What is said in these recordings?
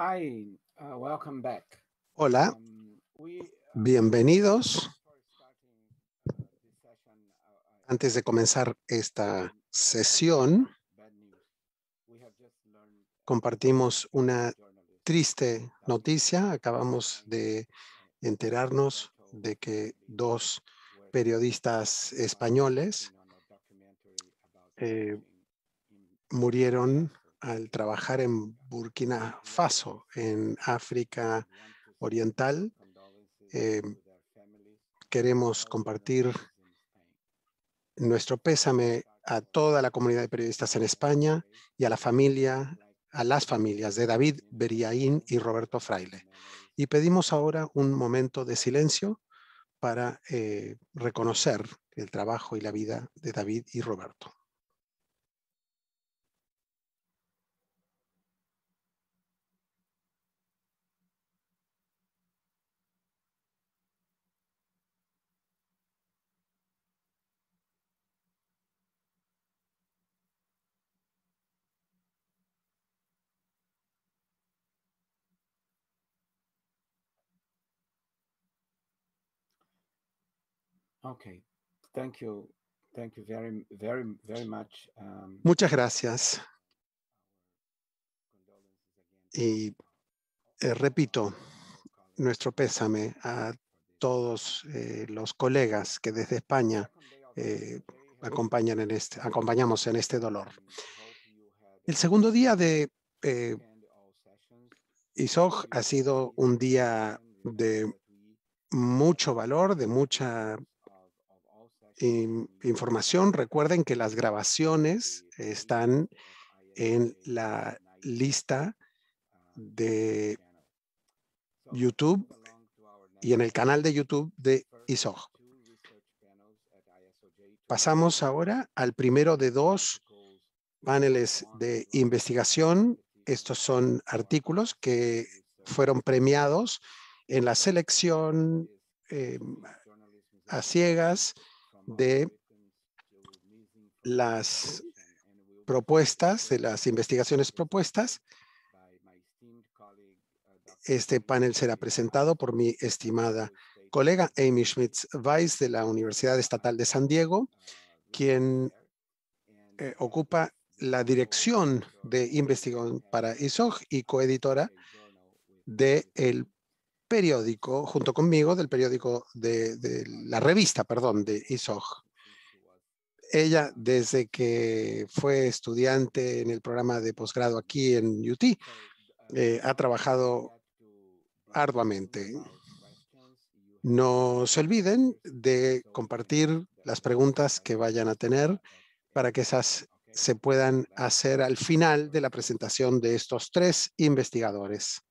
Hi, uh, welcome back. Hola, um, uh, bienvenidos. Uh, Antes de comenzar esta sesión, compartimos una triste noticia. Acabamos de enterarnos de que dos periodistas españoles eh, murieron al trabajar en Burkina Faso, en África Oriental. Eh, queremos compartir nuestro pésame a toda la comunidad de periodistas en España y a la familia, a las familias de David Beriaín y Roberto Fraile. Y pedimos ahora un momento de silencio para eh, reconocer el trabajo y la vida de David y Roberto. Okay. Thank you. Thank you very, very, very much. Um, Muchas gracias. Y eh, repito, nuestro pésame a todos eh, los colegas que desde España eh, acompañan en este, acompañamos en este dolor. El segundo día de ISOG ha sido un día de mucho valor, de mucha información. Recuerden que las grabaciones están en la lista de YouTube y en el canal de YouTube de ISOG. Pasamos ahora al primero de dos paneles de investigación. Estos son artículos que fueron premiados en la selección em, a ciegas de las propuestas, de las investigaciones propuestas. Este panel será presentado por mi estimada colega Amy Schmitz-Weiss de la Universidad Estatal de San Diego, quien eh, ocupa la dirección de investigación para ISOG y coeditora del de periódico, junto conmigo, del periódico de, la revista, perdón, de ISOG. Ella, desde que fue estudiante en el programa de posgrado aquí en UT, eh, ha trabajado arduamente. No se olviden de compartir las preguntas que vayan a tener para que esas se puedan hacer al final de la presentación de estos tres investigadores.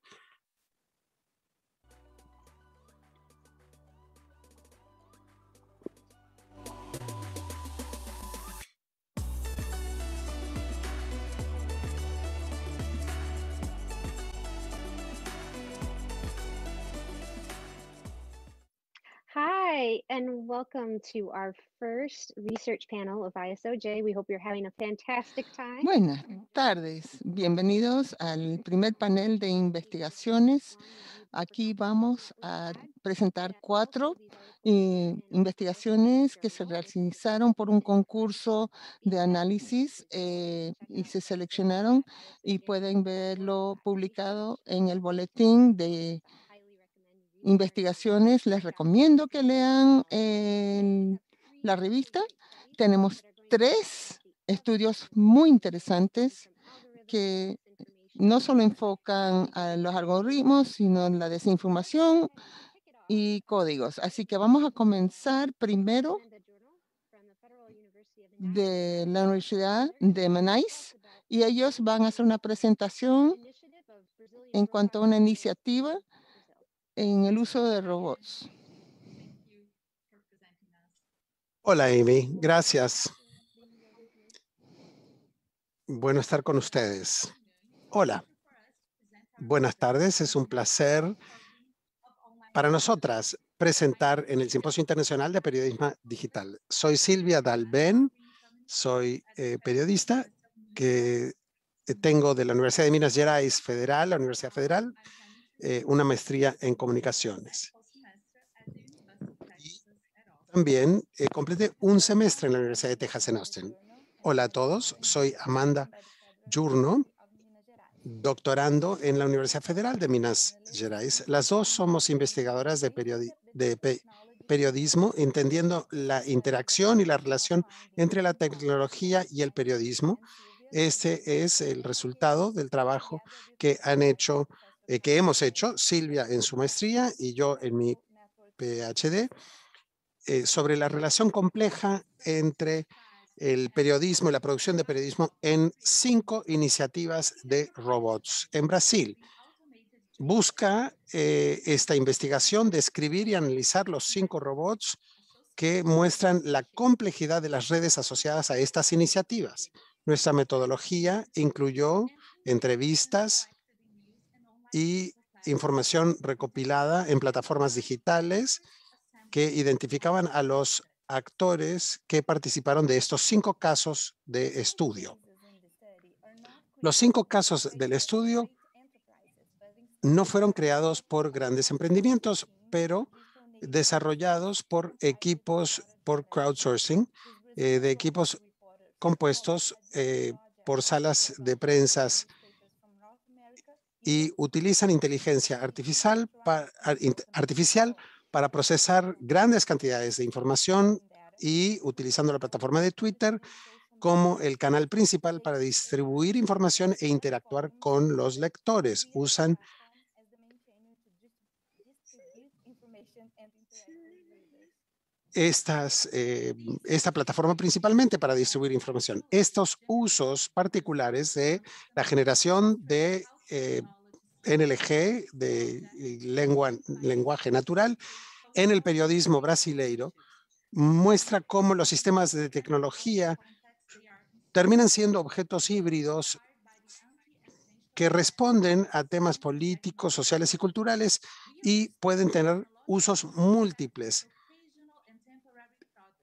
and welcome to our first research panel of ISOJ. We hope you're having a fantastic time. Buenas tardes, bienvenidos al primer panel de investigaciones. Aquí vamos a presentar cuatro eh, investigaciones que se realizaron por un concurso de análisis eh, y se seleccionaron y pueden verlo publicado en el boletín de investigaciones, les recomiendo que lean en eh, la revista. Tenemos tres estudios muy interesantes que no solo enfocan a los algoritmos, sino en la desinformación y códigos. Así que vamos a comenzar primero de la Universidad de Manais y ellos van a hacer una presentación en cuanto a una iniciativa en el uso de robots. Hola, Amy. Gracias. Bueno estar con ustedes. Hola. Buenas tardes. Es un placer para nosotras presentar en el Simposio Internacional de Periodismo Digital. Soy Silvia Dalben, soy eh, periodista que tengo de la Universidad de Minas Gerais Federal, la Universidad Federal, eh, una maestría en comunicaciones. también eh, completé un semestre en la Universidad de Texas en Austin. Hola a todos, soy Amanda Jurno, doctorando en la Universidad Federal de Minas Gerais. Las dos somos investigadoras de, periodismo, entendiendo la interacción y la relación entre la tecnología y el periodismo. Este es el resultado del trabajo que han hecho eh, que hemos hecho, Silvia en su maestría y yo en mi PhD, eh, sobre la relación compleja entre el periodismo y la producción de periodismo en cinco iniciativas de robots en Brasil. Busca eh, esta investigación describir y analizar los cinco robots que muestran la complejidad de las redes asociadas a estas iniciativas. Nuestra metodología incluyó entrevistas y información recopilada en plataformas digitales que identificaban a los actores que participaron de estos cinco casos de estudio. Los cinco casos del estudio no fueron creados por grandes emprendimientos, pero desarrollados por equipos, por crowdsourcing, eh, de equipos compuestos eh, por salas de prensas y utilizan inteligencia artificial para, artificial para procesar grandes cantidades de información y utilizando la plataforma de Twitter como el canal principal para distribuir información e interactuar con los lectores. Usan estas, eh, esta plataforma principalmente para distribuir información. Estos usos particulares de la generación de eh, NLG, de eh, lengua, lenguaje natural, en el periodismo brasileiro, muestra cómo los sistemas de tecnología terminan siendo objetos híbridos que responden a temas políticos, sociales y culturales y pueden tener usos múltiples.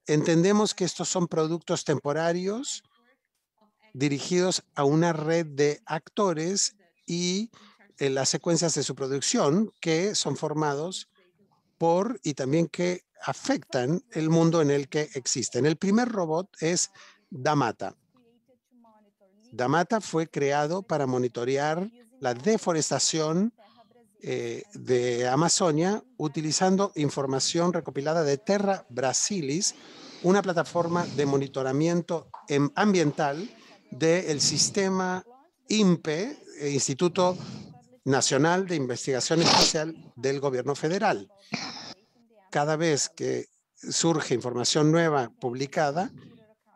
Entendemos que estos son productos temporarios dirigidos a una red de actores y en eh, las secuencias de su producción que son formados por y también que afectan el mundo en el que existen. El primer robot es Damata. Damata fue creado para monitorear la deforestación eh, de Amazonia utilizando información recopilada de Terra Brasilis, una plataforma de monitoramiento em, ambiental del sistema INPE eh, Instituto Nacional de Investigación Especial del Gobierno Federal. Cada vez que surge información nueva publicada,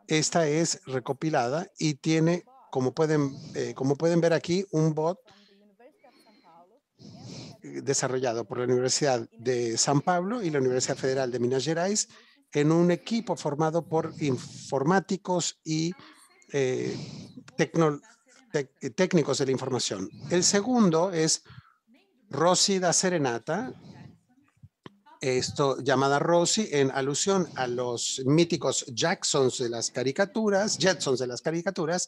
esta es recopilada y tiene, como pueden, eh, como pueden ver aquí, un bot desarrollado por la Universidad de San Pablo y la Universidad Federal de Minas Gerais en un equipo formado por informáticos y eh, técnicos de la información. El segundo es Rosy da Serenata, esto llamada Rosy, en alusión a los míticos Jacksons de las caricaturas, Jetsons de las caricaturas.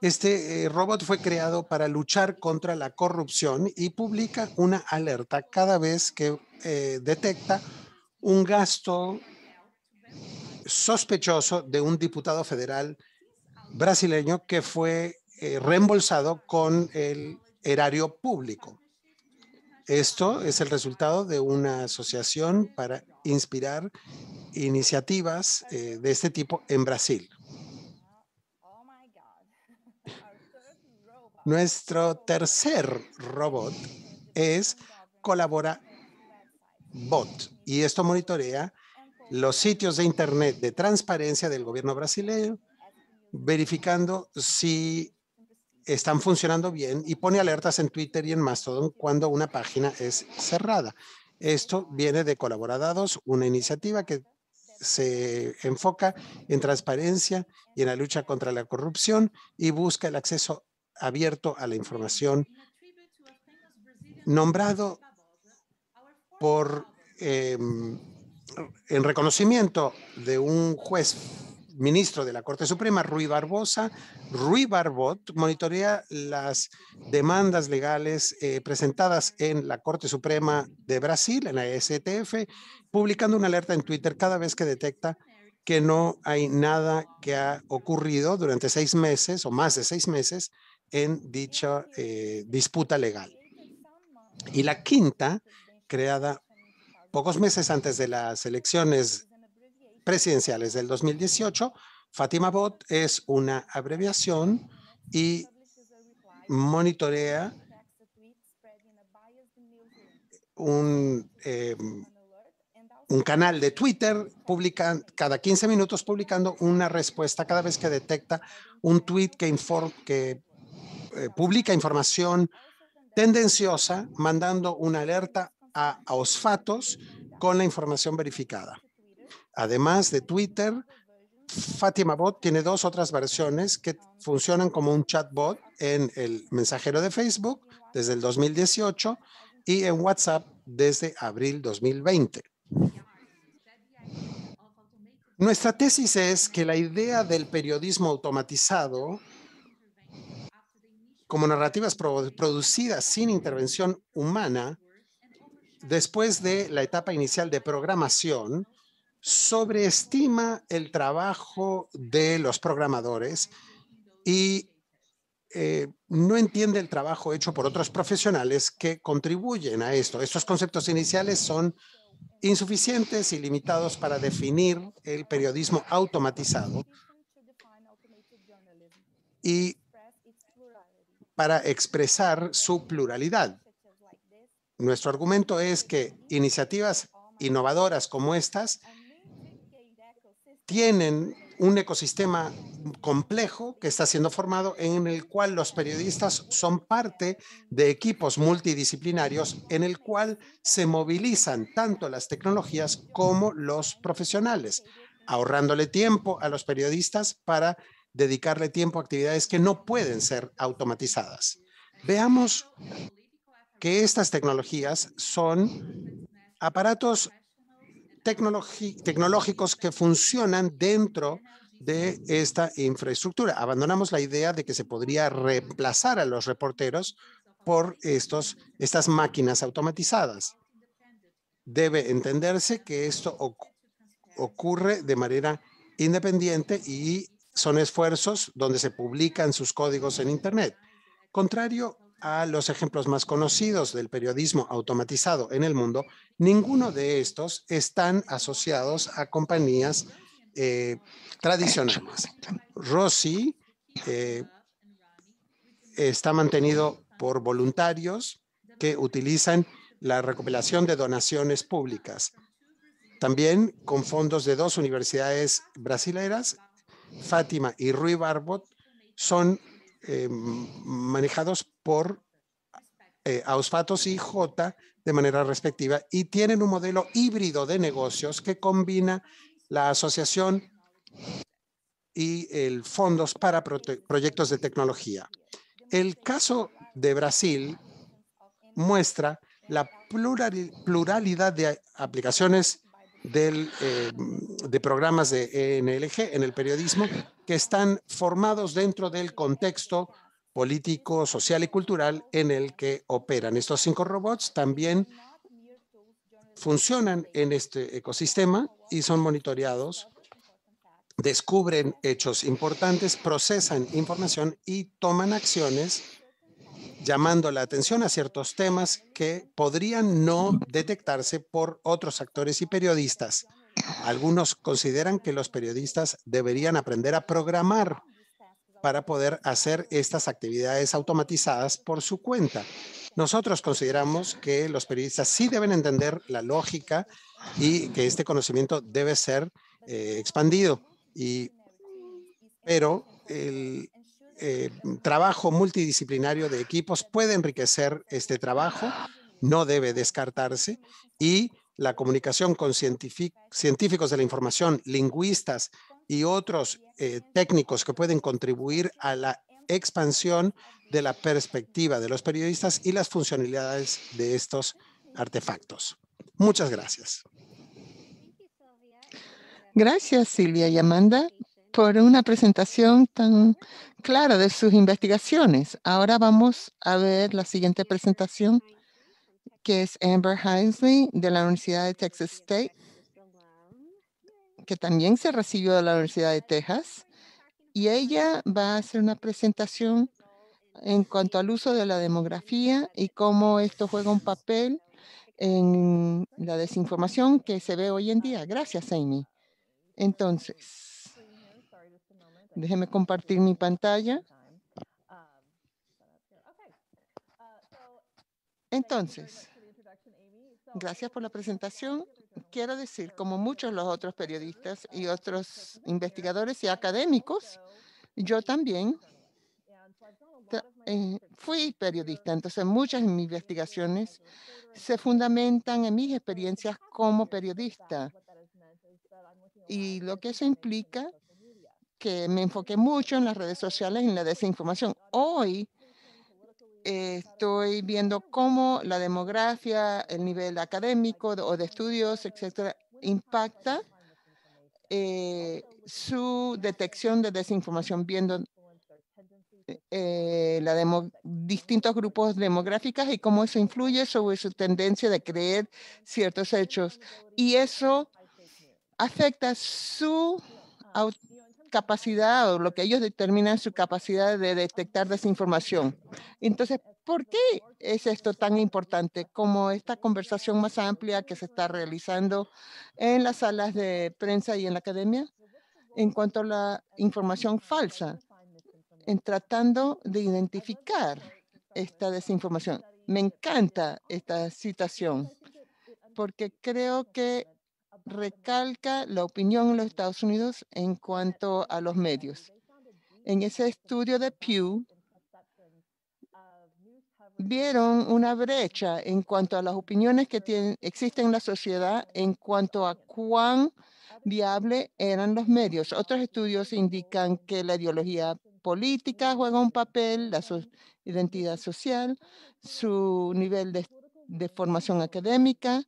Este eh, robot fue creado para luchar contra la corrupción y publica una alerta cada vez que eh, detecta un gasto sospechoso de un diputado federal brasileño que fue eh, reembolsado con el erario público. Esto es el resultado de una asociación para inspirar iniciativas eh, de este tipo en Brasil. Nuestro tercer robot es Colabora Bot y esto monitorea los sitios de Internet de transparencia del gobierno brasileño, verificando si están funcionando bien y pone alertas en Twitter y en Mastodon cuando una página es cerrada. Esto viene de ColaboraDados, una iniciativa que se enfoca en transparencia y en la lucha contra la corrupción y busca el acceso abierto a la información. Nombrado por em, en reconocimiento de un juez ministro de la Corte Suprema, Rui Barbosa. Rui Barbot monitorea las demandas legales eh, presentadas en la Corte Suprema de Brasil, en la e STF, publicando una alerta en Twitter cada vez que detecta que no hay nada que ha ocurrido durante seis meses o más de seis meses en dicha eh, disputa legal. Y la quinta, creada pocos meses antes de las elecciones presidenciales del 2018. Fatima Bot es una abreviación y monitorea un, em, canal de Twitter publica, cada 15 minutos publicando una respuesta cada vez que detecta un tweet que, inform, que eh, publica información tendenciosa, mandando una alerta a, a OSFATOS con la información verificada. Además de Twitter, Fátima Bot tiene dos otras versiones que funcionan como un chatbot en el mensajero de Facebook desde el 2018 y en WhatsApp desde abril 2020. Nuestra tesis es que la idea del periodismo automatizado como narrativas producidas sin intervención humana, después de la etapa inicial de programación, sobreestima el trabajo de los programadores y eh, no entiende el trabajo hecho por otros profesionales que contribuyen a esto. Estos conceptos iniciales son insuficientes y limitados para definir el periodismo automatizado y para expresar su pluralidad. Nuestro argumento es que iniciativas innovadoras como estas tienen un ecosistema complejo que está siendo formado en el cual los periodistas son parte de equipos multidisciplinarios en el cual se movilizan tanto las tecnologías como los profesionales, ahorrándole tiempo a los periodistas para dedicarle tiempo a actividades que no pueden ser automatizadas. Veamos que estas tecnologías son aparatos tecnológicos que funcionan dentro de esta infraestructura. Abandonamos la idea de que se podría reemplazar a los reporteros por estos, estas máquinas automatizadas. Debe entenderse que esto ocurre de manera independiente y son esfuerzos donde se publican sus códigos en Internet. Contrario a los ejemplos más conocidos del periodismo automatizado en el mundo, ninguno de estos están asociados a compañías eh, tradicionales. Rossi eh, está mantenido por voluntarios que utilizan la recopilación de donaciones públicas. También con fondos de dos universidades brasileras, Fátima y Rui Barbot, son eh, manejados por eh, Ausfatos y J de manera respectiva y tienen un modelo híbrido de negocios que combina la asociación y el fondos para proyectos de tecnología. El caso de Brasil muestra la pluralidad de aplicaciones eh, de programas de ENLG en el periodismo que están formados dentro del contexto político, social y cultural en el que operan. Estos cinco robots también funcionan en este ecosistema y son monitoreados, descubren hechos importantes, procesan información y toman acciones llamando la atención a ciertos temas que podrían no detectarse por otros actores y periodistas. Algunos consideran que los periodistas deberían aprender a programar para poder hacer estas actividades automatizadas por su cuenta. Nosotros consideramos que los periodistas sí deben entender la lógica y que este conocimiento debe ser eh, expandido. Y, pero el eh, trabajo multidisciplinario de equipos puede enriquecer este trabajo, no debe descartarse y la comunicación con científicos de la información, lingüistas y otros eh, técnicos que pueden contribuir a la expansión de la perspectiva de los periodistas y las funcionalidades de estos artefactos. Muchas gracias. Gracias, Silvia y Amanda, por una presentación tan clara de sus investigaciones. Ahora vamos a ver la siguiente presentación que es Amber Hinesley de la Universidad de Texas State, que también se recibió de la Universidad de Texas. Y ella va a hacer una presentación en cuanto al uso de la demografía y cómo esto juega un papel en la desinformación que se ve hoy en día. Gracias, Amy. Entonces, déjeme compartir mi pantalla. Entonces, Gracias por la presentación. Quiero decir, como muchos los otros periodistas y otros investigadores y académicos, yo también eh, fui periodista, entonces muchas de mis investigaciones se fundamentan en mis experiencias como periodista. Y lo que eso implica que me enfoqué mucho en las redes sociales y en la desinformación. Hoy, eh, estoy viendo cómo la demografía, el nivel académico o de estudios, etcétera, impacta eh, su detección de desinformación, viendo eh, la demo, distintos grupos demográficos y cómo eso influye sobre su tendencia de creer ciertos hechos. Y eso afecta su auto capacidad o lo que ellos determinan su capacidad de detectar desinformación. Entonces, ¿por qué es esto tan importante como esta conversación más amplia que se está realizando en las salas de prensa y en la academia en cuanto a la información falsa, en tratando de identificar esta desinformación? Me encanta esta citación porque creo que recalca la opinión en los Estados Unidos en cuanto a los medios. En ese estudio de Pew, vieron una brecha en cuanto a las opiniones que tienen, existen en la sociedad en cuanto a cuán viable eran los medios. Otros estudios indican que la ideología política juega un papel, la identidad social, su nivel de formación académica,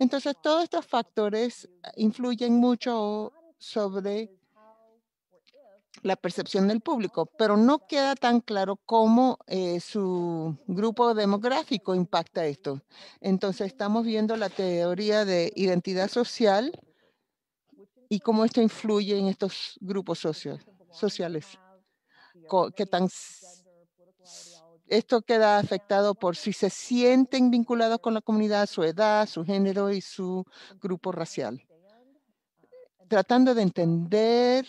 entonces, todos estos factores ah, influyen mucho sobre la percepción del público, pero no queda tan claro cómo eh, su grupo demográfico impacta esto. Entonces, estamos viendo la teoría de identidad social y cómo esto influye en estos grupos sociales, qué tan esto queda afectado por si se sienten vinculados con la comunidad, su edad, su género y su grupo racial. Tratando de entender,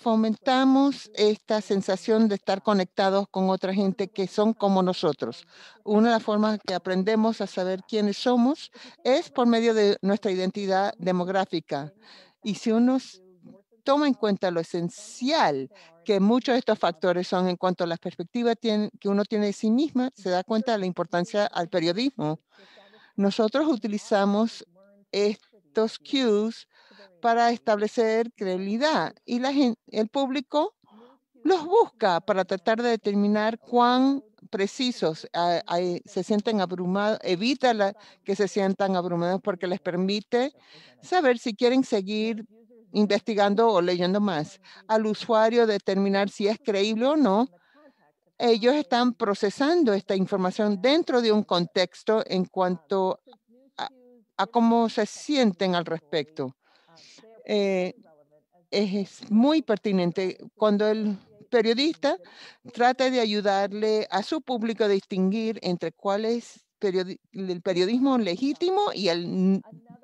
fomentamos esta sensación de estar conectados con otra gente que son como nosotros. Una de las formas que aprendemos a saber quiénes somos es por medio de nuestra identidad demográfica. Y si uno toma en cuenta lo esencial que muchos de estos factores son en cuanto a las perspectivas que uno tiene de sí misma, se da cuenta de la importancia al periodismo. Nosotros utilizamos estos cues para establecer credibilidad y la el público los busca para tratar de determinar cuán precisos ah, se sienten abrumados, evita que se sientan abrumados porque les permite saber si quieren seguir investigando o leyendo más al usuario, determinar si es creíble o no. Ellos están procesando esta información dentro de un contexto en cuanto a, cómo se sienten al respecto. Eh, es muy pertinente cuando el periodista trata de ayudarle a su público a distinguir entre cuál es el periodismo legítimo y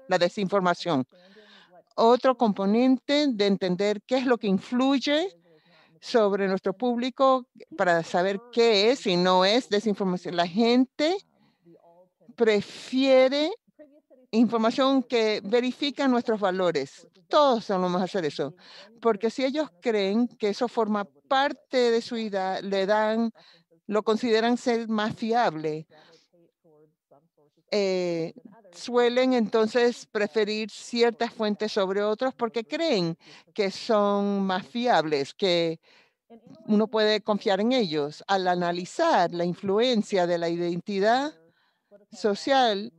la desinformación otro componente de entender qué es lo que influye sobre nuestro público para saber qué es y no es desinformación. La gente prefiere información que verifica nuestros valores. Todos vamos a hacer eso, porque si ellos creen que eso forma parte de su vida, le dan, lo consideran ser más fiable. Eh, suelen entonces preferir ciertas fuentes sobre otras porque creen que son más fiables, que uno puede confiar en ellos. Al analizar la influencia de la identidad social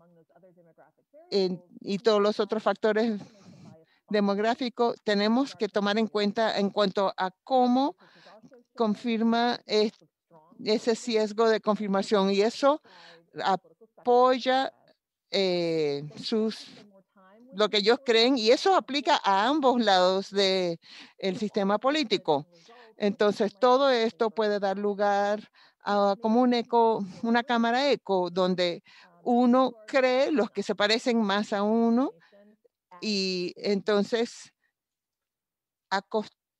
y todos los otros factores demográficos, tenemos que tomar en cuenta en cuanto a cómo confirma ese sesgo de confirmación y eso apoya eh, sus lo que ellos creen y eso aplica a ambos lados del el sistema político. Entonces, todo esto puede dar lugar a como un eco, una cámara eco, donde uno cree los que se parecen más a uno y entonces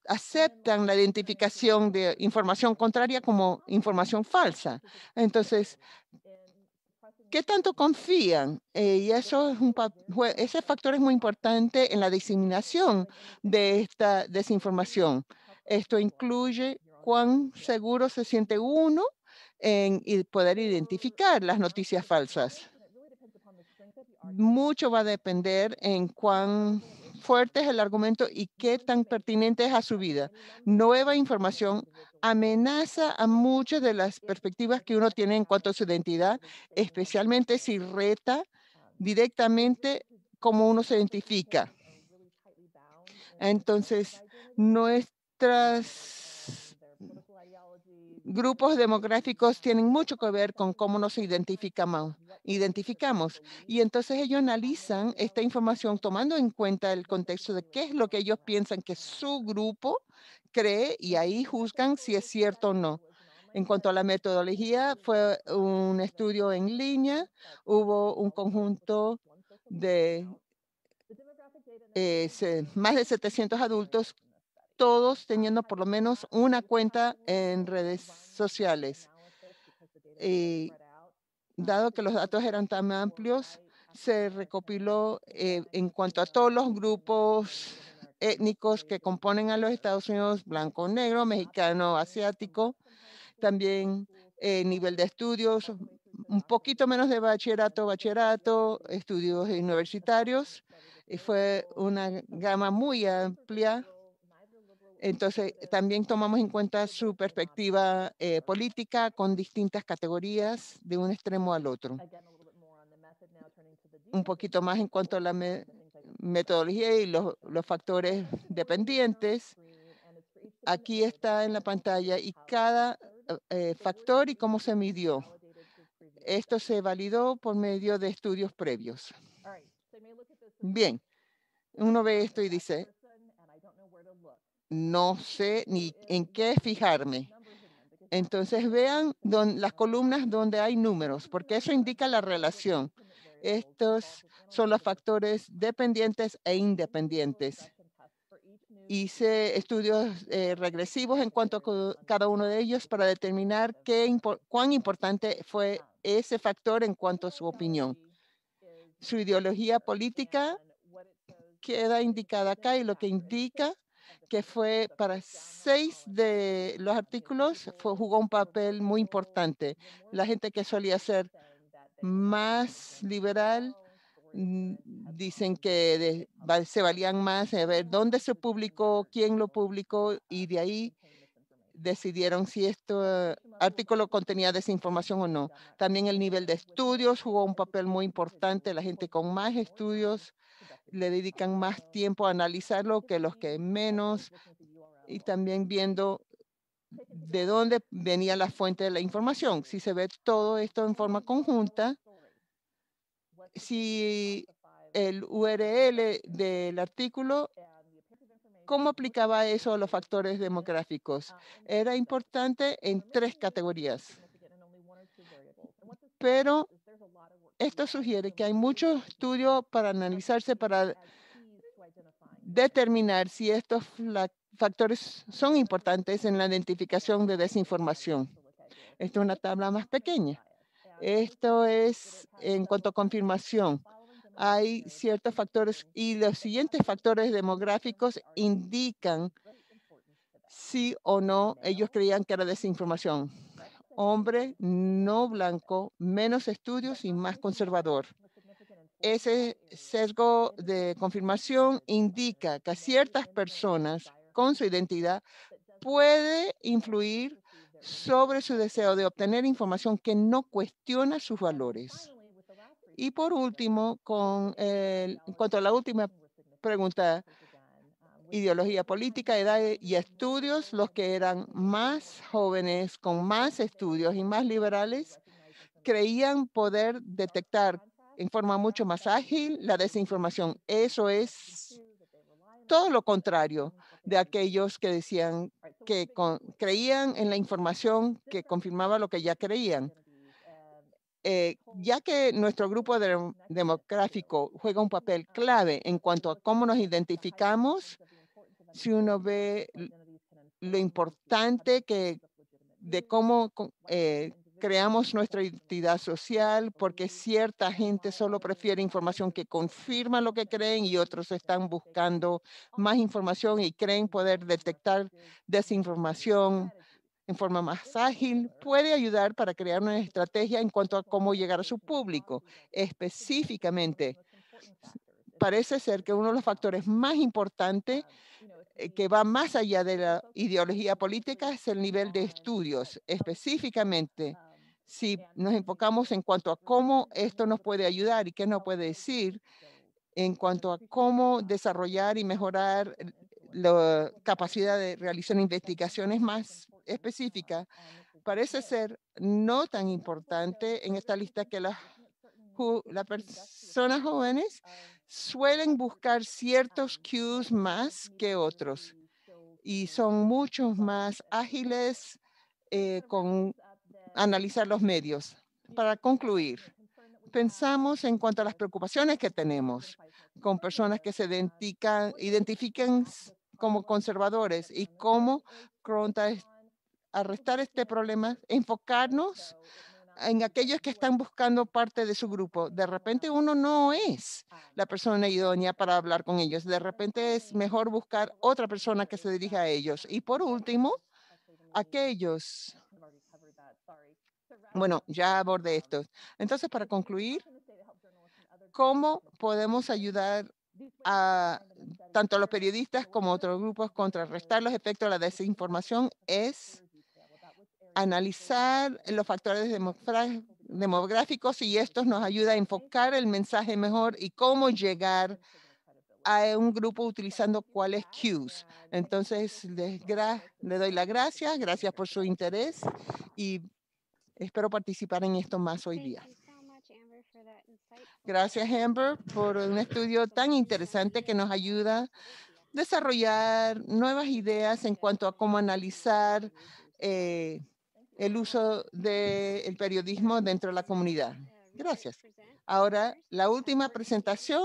aceptan la identificación de información contraria como información falsa. Entonces, ¿Qué tanto confían? Eh, y eso es un, ese factor es muy importante en la diseminación de esta desinformación. Esto incluye cuán seguro se siente uno en poder identificar las noticias falsas. Mucho va a depender en cuán fuerte es el argumento y qué tan pertinente es a su vida. Nueva información amenaza a muchas de las perspectivas que uno tiene en cuanto a su identidad, especialmente si reta directamente cómo uno se identifica. Entonces, nuestras grupos demográficos tienen mucho que ver con cómo nos identificamos, identificamos. Y entonces ellos analizan esta información tomando en cuenta el contexto de qué es lo que ellos piensan que su grupo cree y ahí juzgan si es cierto o no. En cuanto a la metodología, fue un estudio en línea, hubo un conjunto de eh, más de 700 adultos todos teniendo por lo menos una cuenta en redes sociales. Y eh, dado que los datos eran tan amplios, se recopiló eh, en cuanto a todos los grupos étnicos que componen a los Estados Unidos, blanco, negro, mexicano, asiático, también eh, nivel de estudios, un poquito menos de bachillerato, bachillerato, estudios universitarios. Y fue una gama muy amplia entonces, también tomamos en cuenta su perspectiva eh, política con distintas categorías de un extremo al otro. Un poquito más en cuanto a la metodología y los, factores dependientes. Aquí está en la pantalla y cada eh, eh, factor y cómo se midió. Esto se validó por medio de estudios previos. Bien, uno ve esto y dice, no sé ni en qué fijarme. Entonces vean las columnas donde hay números, porque eso indica la relación. Estos son los factores dependientes e independientes. Hice estudios eh, regresivos en cuanto a cada uno de ellos para determinar qué cuán importante fue ese factor en cuanto a su opinión. Su ideología política queda indicada acá y lo que indica que fue para seis de los artículos, jugó un papel muy importante. La gente que solía ser más liberal dicen que se valían más a ver dónde se publicó, quién lo publicó y de ahí decidieron si este artículo contenía desinformación o no. También el nivel de estudios jugó un papel muy importante. La gente con más estudios le dedican más tiempo a analizarlo que los que menos y también viendo de dónde venía la fuente de la información. Si se ve todo esto en forma conjunta, si el URL del artículo, ¿cómo aplicaba eso a los factores demográficos? Era importante en tres categorías, pero esto sugiere que hay mucho estudio para analizarse para determinar si estos factores son importantes en la identificación de desinformación. Esta es una tabla más pequeña. Esto es en cuanto a confirmación. Hay ciertos factores y los siguientes factores demográficos indican si o no ellos creían que era desinformación hombre no blanco, menos estudios y más conservador. Ese sesgo de confirmación indica que ciertas personas con su identidad puede influir sobre su deseo de obtener información que no cuestiona sus valores. Y por último, con en cuanto a la última pregunta, ideología política, edad y estudios, los que eran más jóvenes, con más estudios y más liberales, creían poder detectar en forma mucho más ágil la desinformación. Eso es todo lo contrario de aquellos que decían que creían en la información que confirmaba lo que ya creían. Eh, ya que nuestro grupo democrático juega un papel clave en cuanto a cómo nos identificamos si uno ve lo importante que de cómo eh, creamos nuestra identidad social, porque cierta gente solo prefiere información que confirma lo que creen y otros están buscando más información y creen poder detectar desinformación en forma más ágil, puede ayudar para crear una estrategia en cuanto a cómo llegar a su público. Específicamente, parece ser que uno de los factores más importantes eh, que va más allá de la ideología política es el nivel de estudios. Específicamente, ah, si nos enfocamos en cuanto a cómo esto nos puede ayudar y qué nos puede decir en cuanto a cómo desarrollar y mejorar eh, la capacidad de realizar investigaciones más específicas, parece ser no tan importante en esta lista que las, las personas jóvenes suelen buscar ciertos cues más que otros y son muchos más ágiles eh, con analizar los medios. Para concluir, pensamos en cuanto a las preocupaciones que tenemos con personas que se identifican, identifiquen como conservadores y cómo arrestar este problema, enfocarnos en aquellos que están buscando parte de su grupo. De repente uno no es la persona idónea para hablar con ellos. De repente es mejor buscar otra persona que se dirija a ellos. Y por último, aquellos. Bueno, ya abordé esto. Entonces, para concluir, ¿cómo podemos ayudar a tanto a los periodistas como a otros grupos contrarrestar los efectos de la desinformación? Es analizar eh, los factores demográficos y esto nos ayuda a enfocar el mensaje mejor y cómo llegar a un grupo utilizando cuáles cues. Entonces, les le doy las gracias, gracias por su interés y espero participar en esto más hoy día. Gracias, Amber, por un estudio tan interesante que nos ayuda a desarrollar nuevas ideas en cuanto a cómo analizar eh, el uso del periodismo dentro de la comunidad. Gracias. Ahora, la última presentación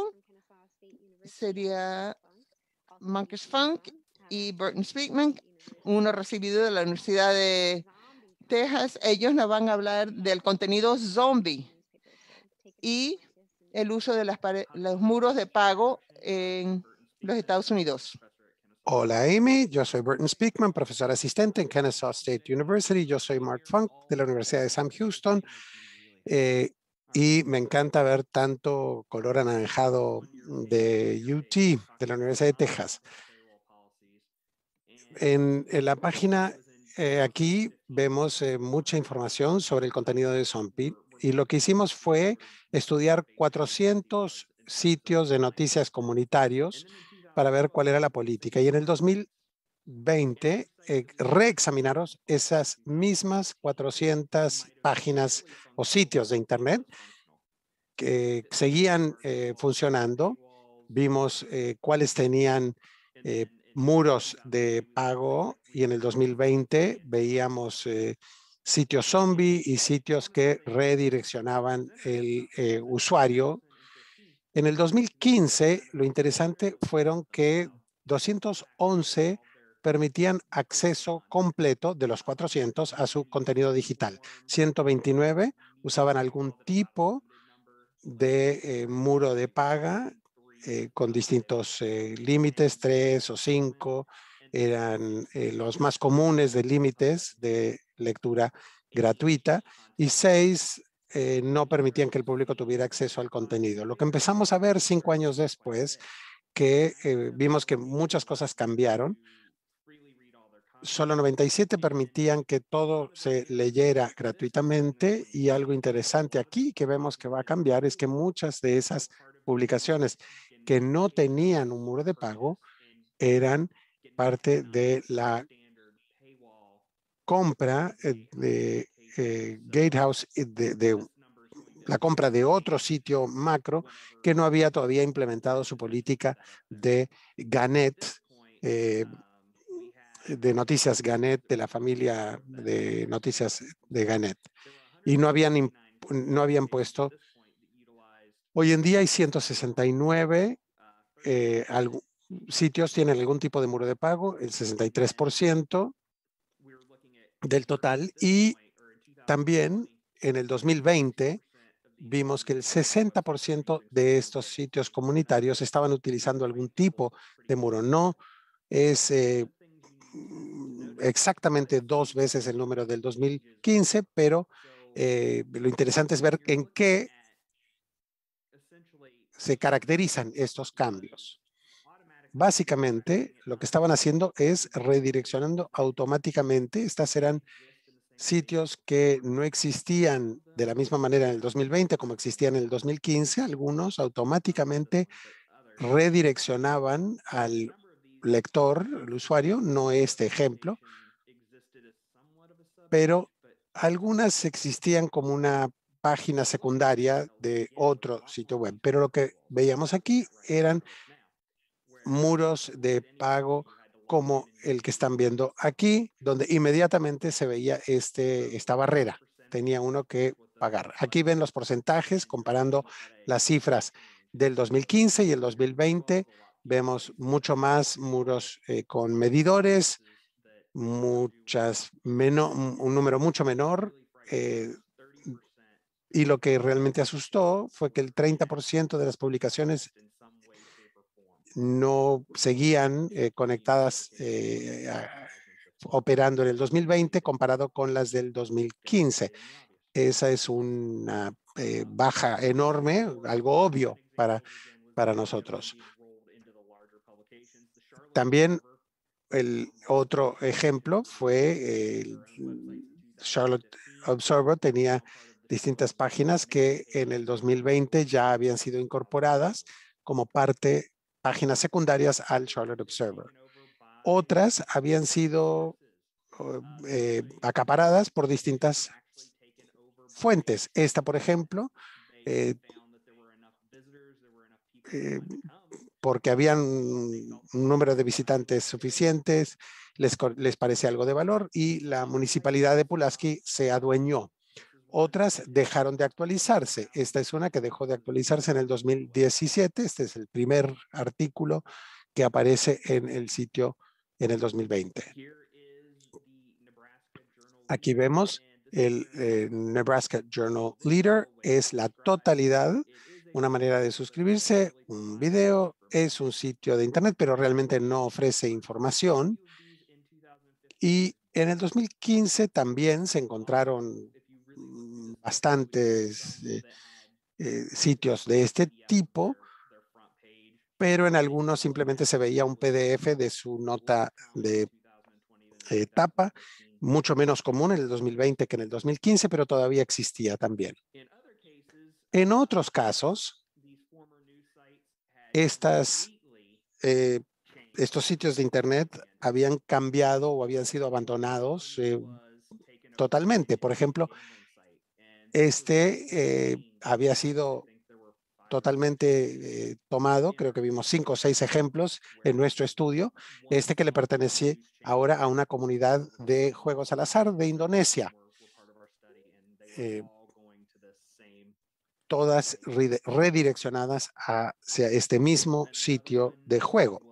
sería Marcus Funk y Burton Speakman, uno recibido de la Universidad de Texas. Ellos nos van a hablar del contenido zombie y el uso de las los muros de pago en los Estados Unidos. Hola Amy, yo soy Burton Speakman, profesor asistente en Kennesaw State University. Yo soy Mark Funk de la Universidad de Sam Houston eh, y me encanta ver tanto color anaranjado de UT, de la Universidad de Texas. En, la página eh, aquí vemos eh, mucha información sobre el contenido de Zombie y lo que hicimos fue estudiar 400 sitios de noticias comunitarios para ver cuál era la política. Y en el 2020 eh, reexaminaros esas mismas 400 páginas o sitios de Internet que seguían eh, funcionando. Vimos eh, cuáles tenían muros de pago y en el 2020 veíamos sitios zombie y sitios que redireccionaban el usuario en el 2015, lo interesante fueron que 211 permitían acceso completo de los 400 a su contenido digital. 129 usaban algún tipo de eh, muro de paga eh, con distintos eh, límites, tres o cinco, eran los más comunes de límites de lectura gratuita, y seis eh, no permitían que el público tuviera acceso al contenido. Lo que empezamos a ver cinco años después, que eh, vimos que muchas cosas cambiaron, solo 97 permitían que todo se leyera gratuitamente y algo interesante aquí que vemos que va a cambiar es que muchas de esas publicaciones que no tenían un muro de pago eran parte de la compra eh, de eh, Gatehouse eh, de, la compra de otro sitio macro que no había todavía implementado su política de Gannett, eh, um, de Noticias Gannett, de la familia de Noticias de Gannett. Y no habían, no habían puesto... Hoy en día hay 169 uh, eh, sitios tienen algún tipo de muro de pago, el 63% del total, y también en el 2020 vimos que el 60% de estos sitios comunitarios estaban utilizando algún tipo de muro. No es eh, exactamente dos veces el número del 2015, pero eh, lo interesante es ver en qué se caracterizan estos cambios. Básicamente, lo que estaban haciendo es redireccionando automáticamente. Estas eran sitios que no existían de la misma manera en el 2020 como existían en el 2015, algunos automáticamente redireccionaban al lector, el usuario, no este ejemplo, pero algunas existían como una página secundaria de otro sitio web, pero lo que veíamos aquí eran muros de pago como el que están viendo aquí, donde inmediatamente se veía este, esta barrera. Tenía uno que pagar. Aquí ven los porcentajes comparando las cifras del 2015 y el 2020. Vemos mucho más muros eh, con medidores, muchas menos, un número mucho menor. Eh, y lo que realmente asustó fue que el 30% de las publicaciones no seguían eh, conectadas eh, operando en el 2020 comparado con las del 2015. Esa es una eh, baja enorme, algo obvio para, para nosotros. También el otro ejemplo fue Charlotte Observer tenía distintas páginas que en el 2020 ya habían sido incorporadas como parte páginas secundarias al Charlotte Observer. Otras habían sido eh, eh, acaparadas por distintas fuentes. Esta, por ejemplo, eh, porque habían un número de visitantes suficientes, les, les parece algo de valor y la municipalidad de Pulaski se adueñó otras dejaron de actualizarse. Esta es una que dejó de actualizarse en el 2017. Este es el primer artículo que aparece en el sitio en el 2020. Aquí vemos el eh, Nebraska Journal Leader. Es la totalidad, una manera de suscribirse, un video, es un sitio de internet, pero realmente no ofrece información. Y en el 2015 también se encontraron bastantes eh, eh, sitios de este tipo, pero en algunos simplemente se veía un PDF de su nota de etapa, eh, mucho menos común en el 2020 que en el 2015, pero todavía existía también. En otros casos, estos sitios de Internet habían cambiado o habían sido abandonados totalmente. Por ejemplo, este eh, había sido totalmente eh, tomado, creo que vimos cinco o seis ejemplos en nuestro estudio, este que le pertenece ahora a una comunidad de juegos al azar de Indonesia. Eh, todas redireccionadas hacia este mismo sitio de juego.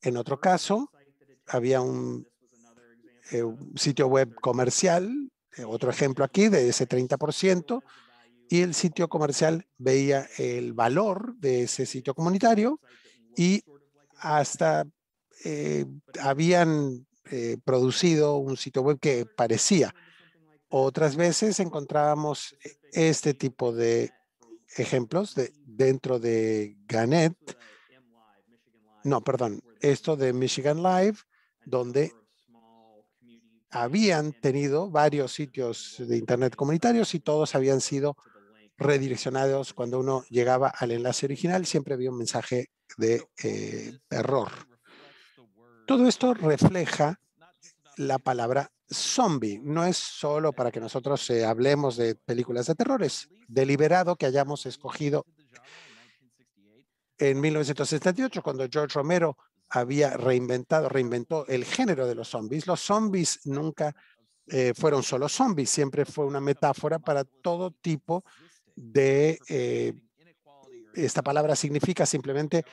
En otro caso, había un sitio web comercial eh, otro ejemplo aquí de ese 30%, y el sitio comercial veía el valor de ese sitio comunitario y hasta eh, habían eh, producido un sitio web que parecía. Otras veces encontrábamos este tipo de ejemplos de, dentro de Gannett. No, perdón, esto de Michigan Live, donde habían tenido varios sitios de Internet comunitarios y todos habían sido redireccionados. Cuando uno llegaba al enlace original, siempre había un mensaje de eh, error. Todo esto refleja la palabra zombie. No es solo para que nosotros eh, hablemos de películas de terror, es deliberado que hayamos escogido en 1968, cuando George Romero había reinventado, reinventó el género de los zombies. Los zombies nunca eh, fueron solo zombies, siempre fue una metáfora para todo tipo de... Eh, esta palabra significa simplemente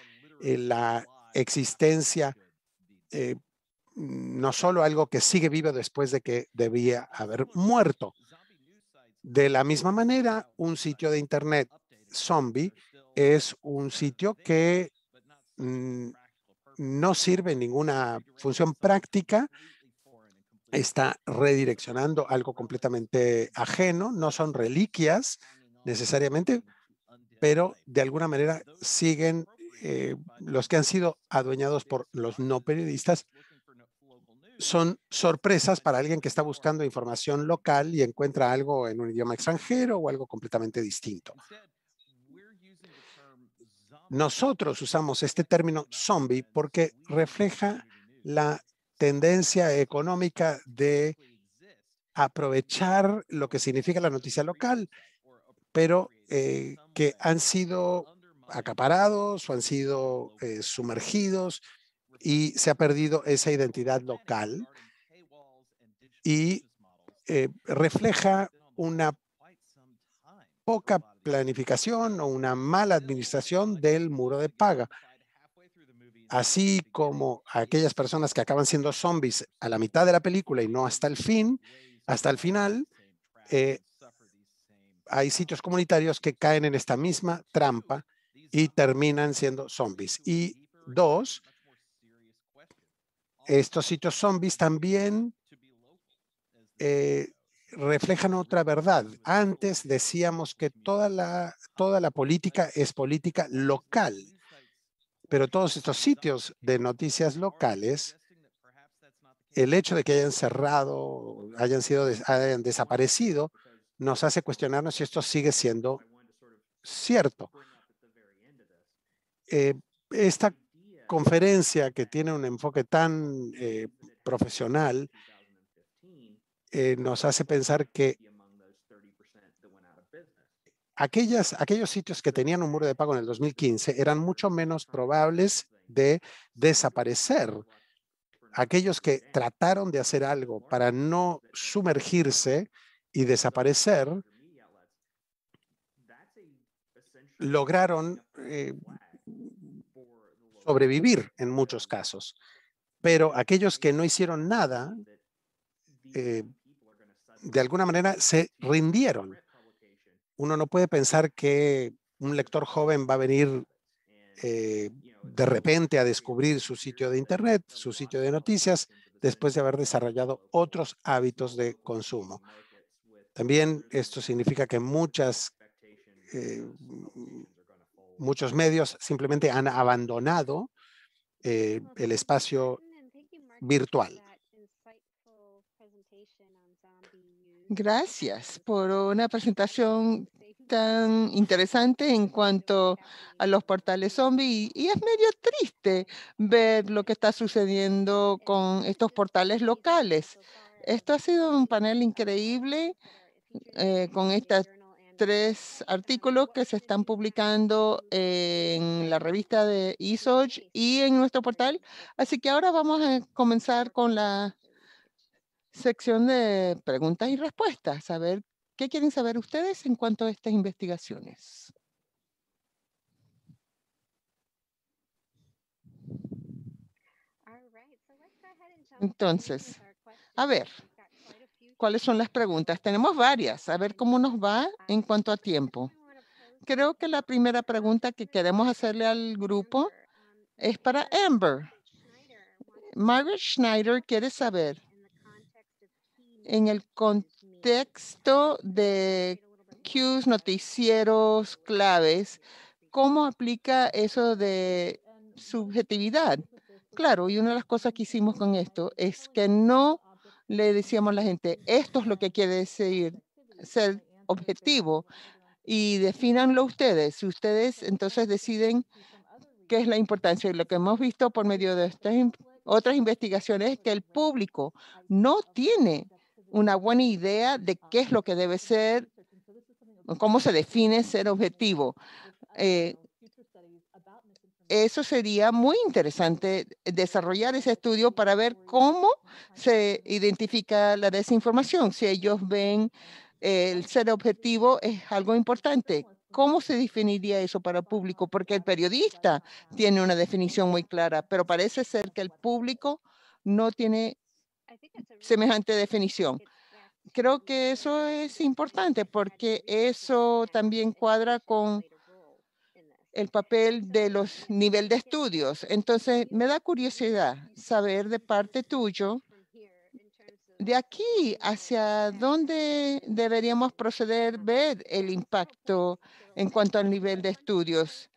eh, la existencia, no solo algo que sigue vivo después de que debía haber muerto. De la misma manera, un sitio de Internet zombie es un sitio que mm, no sirve ninguna función práctica, está redireccionando algo completamente ajeno, no son reliquias necesariamente, pero de alguna manera siguen eh, los que han sido adueñados por los no periodistas, son sorpresas para alguien que está buscando información local y encuentra algo en un idioma extranjero o algo completamente distinto. Nosotros usamos este término zombie porque refleja la tendencia económica de aprovechar lo que significa la noticia local, pero eh, que han sido acaparados o han sido eh, sumergidos y se ha perdido esa identidad local y eh, refleja una poca planificación o una mala administración del muro de paga. Así como aquellas personas que acaban siendo zombies a la mitad de la película y no hasta el fin, hasta el final, eh, hay sitios comunitarios que caen en esta misma trampa y terminan siendo zombies. Y dos, estos sitios zombies también eh, reflejan otra verdad. Antes decíamos que toda la, toda la política es política local, pero todos estos sitios de noticias locales, el hecho de que hayan cerrado, hayan, sido, desaparecido, nos hace cuestionarnos si esto sigue siendo cierto. Eh, esta conferencia que tiene un enfoque tan eh, profesional eh, nos hace pensar que aquellas, aquellos sitios que tenían un muro de pago en el 2015 eran mucho menos probables de desaparecer. Aquellos que trataron de hacer algo para no sumergirse y desaparecer, lograron eh, sobrevivir en muchos casos. Pero aquellos que no hicieron nada eh, de alguna manera se rindieron. Uno no puede pensar que un lector joven va a venir eh, de repente a descubrir su sitio de Internet, su sitio de noticias, después de haber desarrollado otros hábitos de consumo. También esto significa que muchas, eh, muchos medios simplemente han abandonado eh, el espacio virtual. Gracias por una presentación tan interesante en cuanto a los portales zombie y, es medio triste ver lo que está sucediendo con estos portales locales. Esto ha sido un panel increíble eh, con estos tres artículos que se están publicando en la revista de ESOG y en nuestro portal. Así que ahora vamos a comenzar con la sección de preguntas y respuestas, a ver qué quieren saber ustedes en cuanto a estas investigaciones. Entonces, a ver, ¿cuáles son las preguntas? Tenemos varias, a ver cómo nos va en cuanto a tiempo. Creo que la primera pregunta que queremos hacerle al grupo um, es para Amber. Margaret Schneider quiere saber en el contexto de cues, noticieros claves, ¿cómo aplica eso de subjetividad? Claro, y una de las cosas que hicimos con esto es que no le decíamos a la gente, esto es lo que quiere decir ser objetivo y definanlo ustedes. Si ustedes entonces deciden qué es la importancia y lo que hemos visto por medio de estas otras investigaciones es que el público no tiene una buena idea de ah, qué es lo que debe ser, cómo se define ser objetivo. Eh, eso sería muy interesante desarrollar ese estudio para ver cómo se identifica la desinformación. Si ellos ven el ser objetivo es algo importante. ¿Cómo se definiría eso para el público? Porque el periodista tiene una definición muy clara, pero parece ser que el público no tiene semejante definición. Creo que eso es importante porque eso también cuadra con el papel de los nivel de estudios. Entonces, me da curiosidad saber de parte tuyo, de aquí hacia dónde deberíamos proceder, pues, ver el pues, impacto pues, en cuanto al nivel de estudios.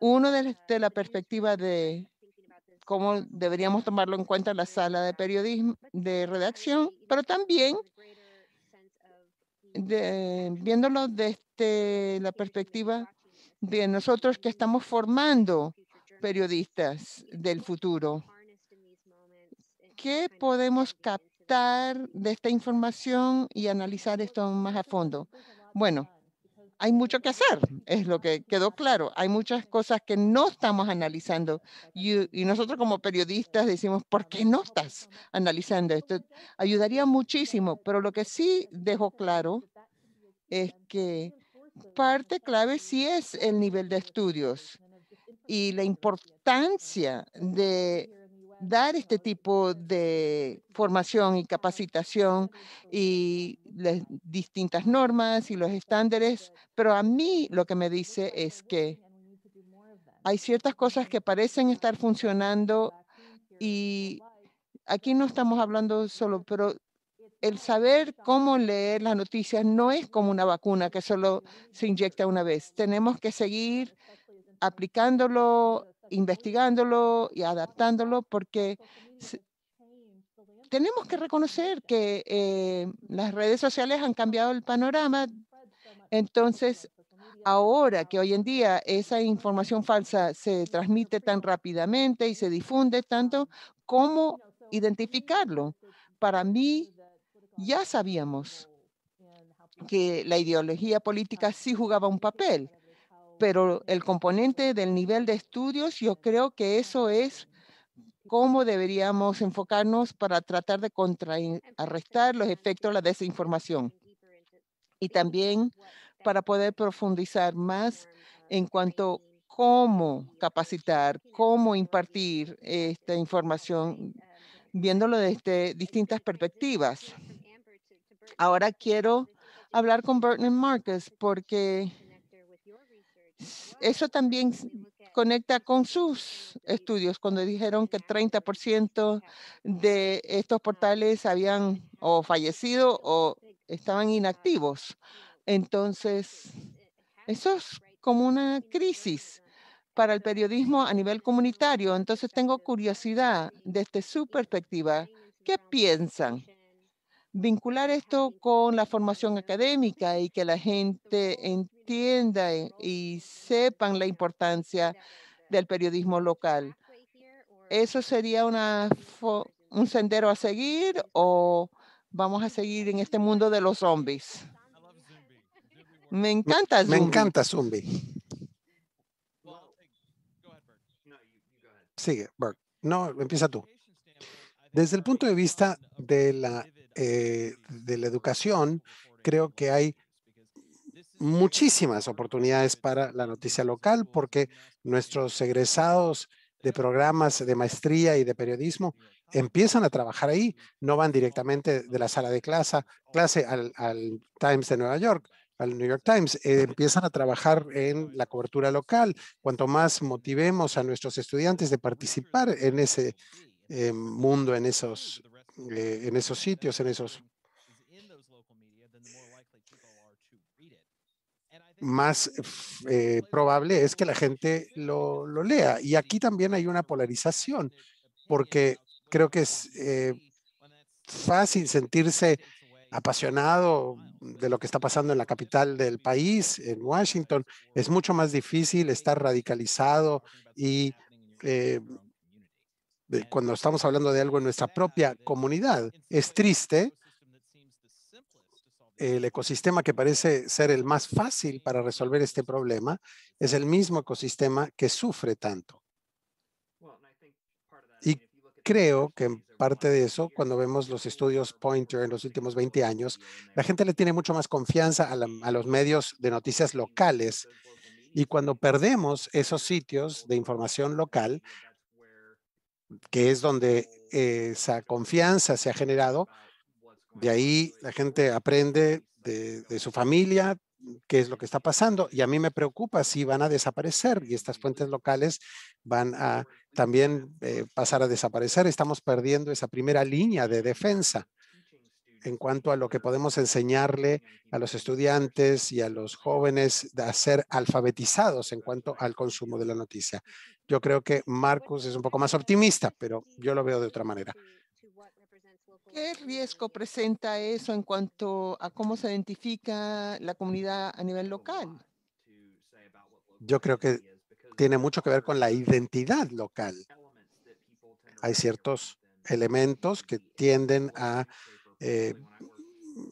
Uno desde la perspectiva de cómo deberíamos tomarlo en cuenta en la sala de periodismo, de redacción, pero también viéndolo desde la perspectiva de nosotros que estamos formando periodistas del futuro. ¿Qué podemos captar de esta información y analizar esto más a fondo? Bueno, hay mucho que hacer, es lo que quedó claro. Hay muchas cosas que no estamos analizando y, nosotros como periodistas decimos, ¿por qué no estás analizando esto? Ayudaría muchísimo, pero lo que sí dejó claro es que parte clave sí es el nivel de estudios y la importancia de dar este tipo de formación y capacitación y las distintas normas y los estándares, pero a mí lo que me dice es que hay ciertas cosas que parecen estar funcionando y aquí no estamos hablando solo, pero el saber cómo leer las noticias no es como una vacuna que solo se inyecta una vez. Tenemos que seguir aplicándolo investigándolo y adaptándolo porque tenemos que reconocer que eh, las redes sociales han cambiado el panorama. Entonces, ahora que hoy en día esa información falsa se transmite tan rápidamente y se difunde tanto, ¿cómo identificarlo? Para mí, ya sabíamos que la ideología política sí jugaba un papel pero el componente del nivel de estudios, yo creo que eso es cómo deberíamos enfocarnos para tratar de contrarrestar los efectos de la desinformación y también para poder profundizar más en cuanto cómo capacitar, cómo impartir esta información, viéndolo desde distintas perspectivas. Ahora quiero hablar con Burton Marcus porque eso también conecta con sus estudios, cuando dijeron que 30% de estos portales habían o fallecido o estaban inactivos. Entonces, eso es como una crisis para el periodismo a nivel comunitario. Entonces, tengo curiosidad desde su perspectiva. ¿Qué piensan? vincular esto con la formación académica y que la gente entienda e, y sepan la importancia del periodismo local. ¿Eso sería una, un sendero a seguir o vamos a seguir en este mundo de los zombies? Me encanta Zumbi. Me encanta Zumbi. Sigue, Bert. No, empieza tú. Desde el punto de vista de la eh, de la educación, creo que hay muchísimas oportunidades para la noticia local porque nuestros egresados de programas de maestría y de periodismo empiezan a trabajar ahí, no van directamente de la sala de clase, clase al, Times de Nueva York, al New York Times, eh, empiezan a trabajar en la cobertura local. Cuanto más motivemos a nuestros estudiantes de participar en ese eh, mundo, en esos eh, en esos sitios, en esos más eh, probable es que la gente lo, lo, lea. Y aquí también hay una polarización, porque creo que es eh, fácil sentirse apasionado de lo que está pasando en la capital del país, en Washington. Es mucho más difícil estar radicalizado y eh, cuando estamos hablando de algo en nuestra propia comunidad. Es triste pues, el ecosistema que parece ser el más fácil para resolver este problema es el mismo ecosistema que sufre tanto. Y creo que en parte de eso, cuando vemos los estudios Pointer en los últimos 20 años, la gente le tiene mucho más confianza a, a los medios de noticias locales. Y cuando perdemos esos sitios de información local, que es donde eh, esa confianza se ha generado. De ahí la gente aprende de, su familia qué es lo que está pasando. Y a mí me preocupa si van a desaparecer y estas fuentes locales van a también eh, pasar a desaparecer. Estamos perdiendo esa primera línea de defensa en cuanto a lo que podemos enseñarle a los estudiantes y a los jóvenes a ser alfabetizados en cuanto al consumo de la noticia. Yo creo que Marcus es un poco más optimista, pero yo lo veo de otra manera. ¿Qué riesgo presenta eso en cuanto a cómo se identifica la comunidad a nivel local? Yo creo que tiene mucho que ver con la identidad local. Hay ciertos elementos que tienden a eh,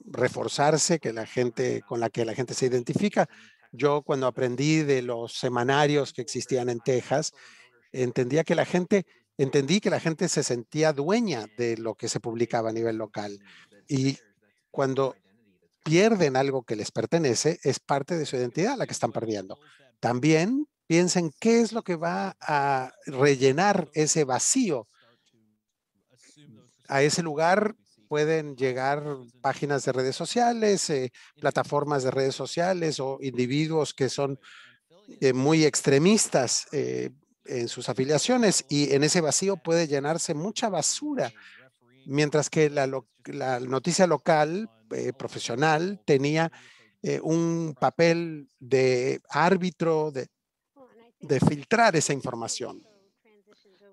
reforzarse, que la gente, con la que la gente se identifica. Yo cuando aprendí de los semanarios que existían en Texas, entendía que la gente, entendí que la gente se sentía dueña de lo que se publicaba a nivel local. Y cuando pierden algo que les pertenece, es parte de su identidad la que están perdiendo. También piensen qué es lo que va a rellenar ese vacío. A ese lugar pueden llegar páginas de redes sociales, eh, plataformas de redes sociales o individuos que son eh, muy extremistas eh, en sus afiliaciones y en ese vacío puede llenarse mucha basura, mientras que la, noticia local, profesional, tenía un papel de árbitro, de, de filtrar esa información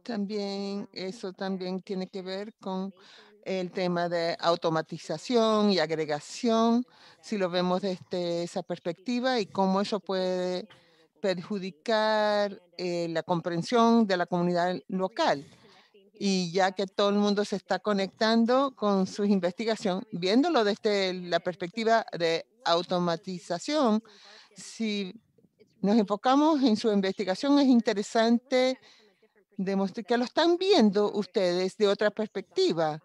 también, eso también tiene que ver con el tema de automatización y agregación, si lo vemos desde esa perspectiva y cómo eso puede perjudicar eh, la comprensión de la comunidad local. Y ya que todo el mundo se está conectando con su investigación, viéndolo desde la perspectiva de automatización, si nos enfocamos en su investigación, es interesante demostrar que lo están viendo ustedes de otra perspectiva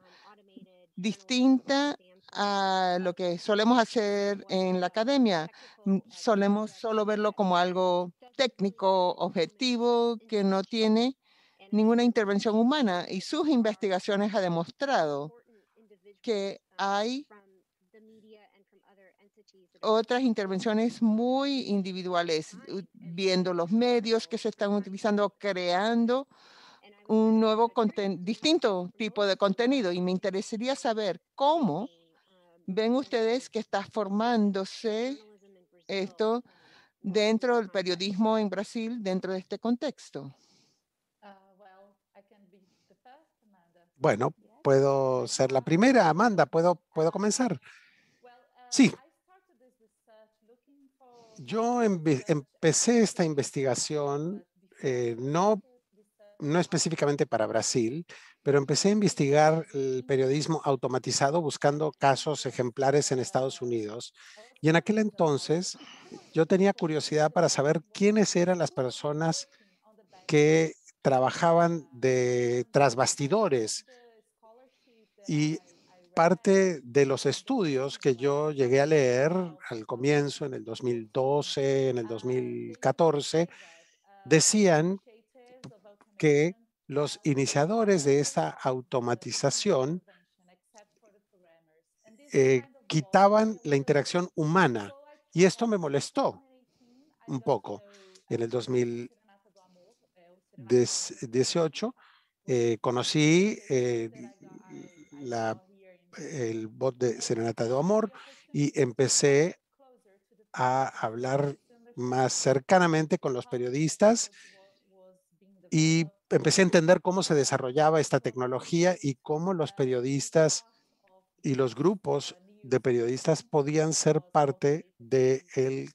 distinta a lo que solemos hacer en la academia. Mm, solemos solo verlo como algo técnico, objetivo, que no tiene ninguna intervención humana. Y sus investigaciones han demostrado que hay otras intervenciones muy individuales, viendo los medios que se están utilizando, creando un nuevo, distinto tipo de contenido y me interesaría saber cómo ven ustedes que está formándose esto dentro del periodismo en Brasil, dentro de este contexto. Bueno, puedo ser la primera, Amanda, puedo, puedo comenzar. Sí. Yo empecé esta investigación eh, no no específicamente para Brasil, pero empecé a investigar el periodismo automatizado buscando casos ejemplares en Estados Unidos. Y en aquel entonces yo tenía curiosidad para saber quiénes eran las personas que trabajaban de tras bastidores. Y parte de los estudios que yo llegué a leer al comienzo, en el 2012, en el 2014, decían que los iniciadores de esta automatización eh, quitaban la interacción humana y esto me molestó un poco. En el 2018 eh, conocí eh, el bot de Serenata de Amor y empecé a hablar más cercanamente con los periodistas y empecé a entender cómo se desarrollaba esta tecnología y cómo los periodistas y los grupos de periodistas podían ser parte de el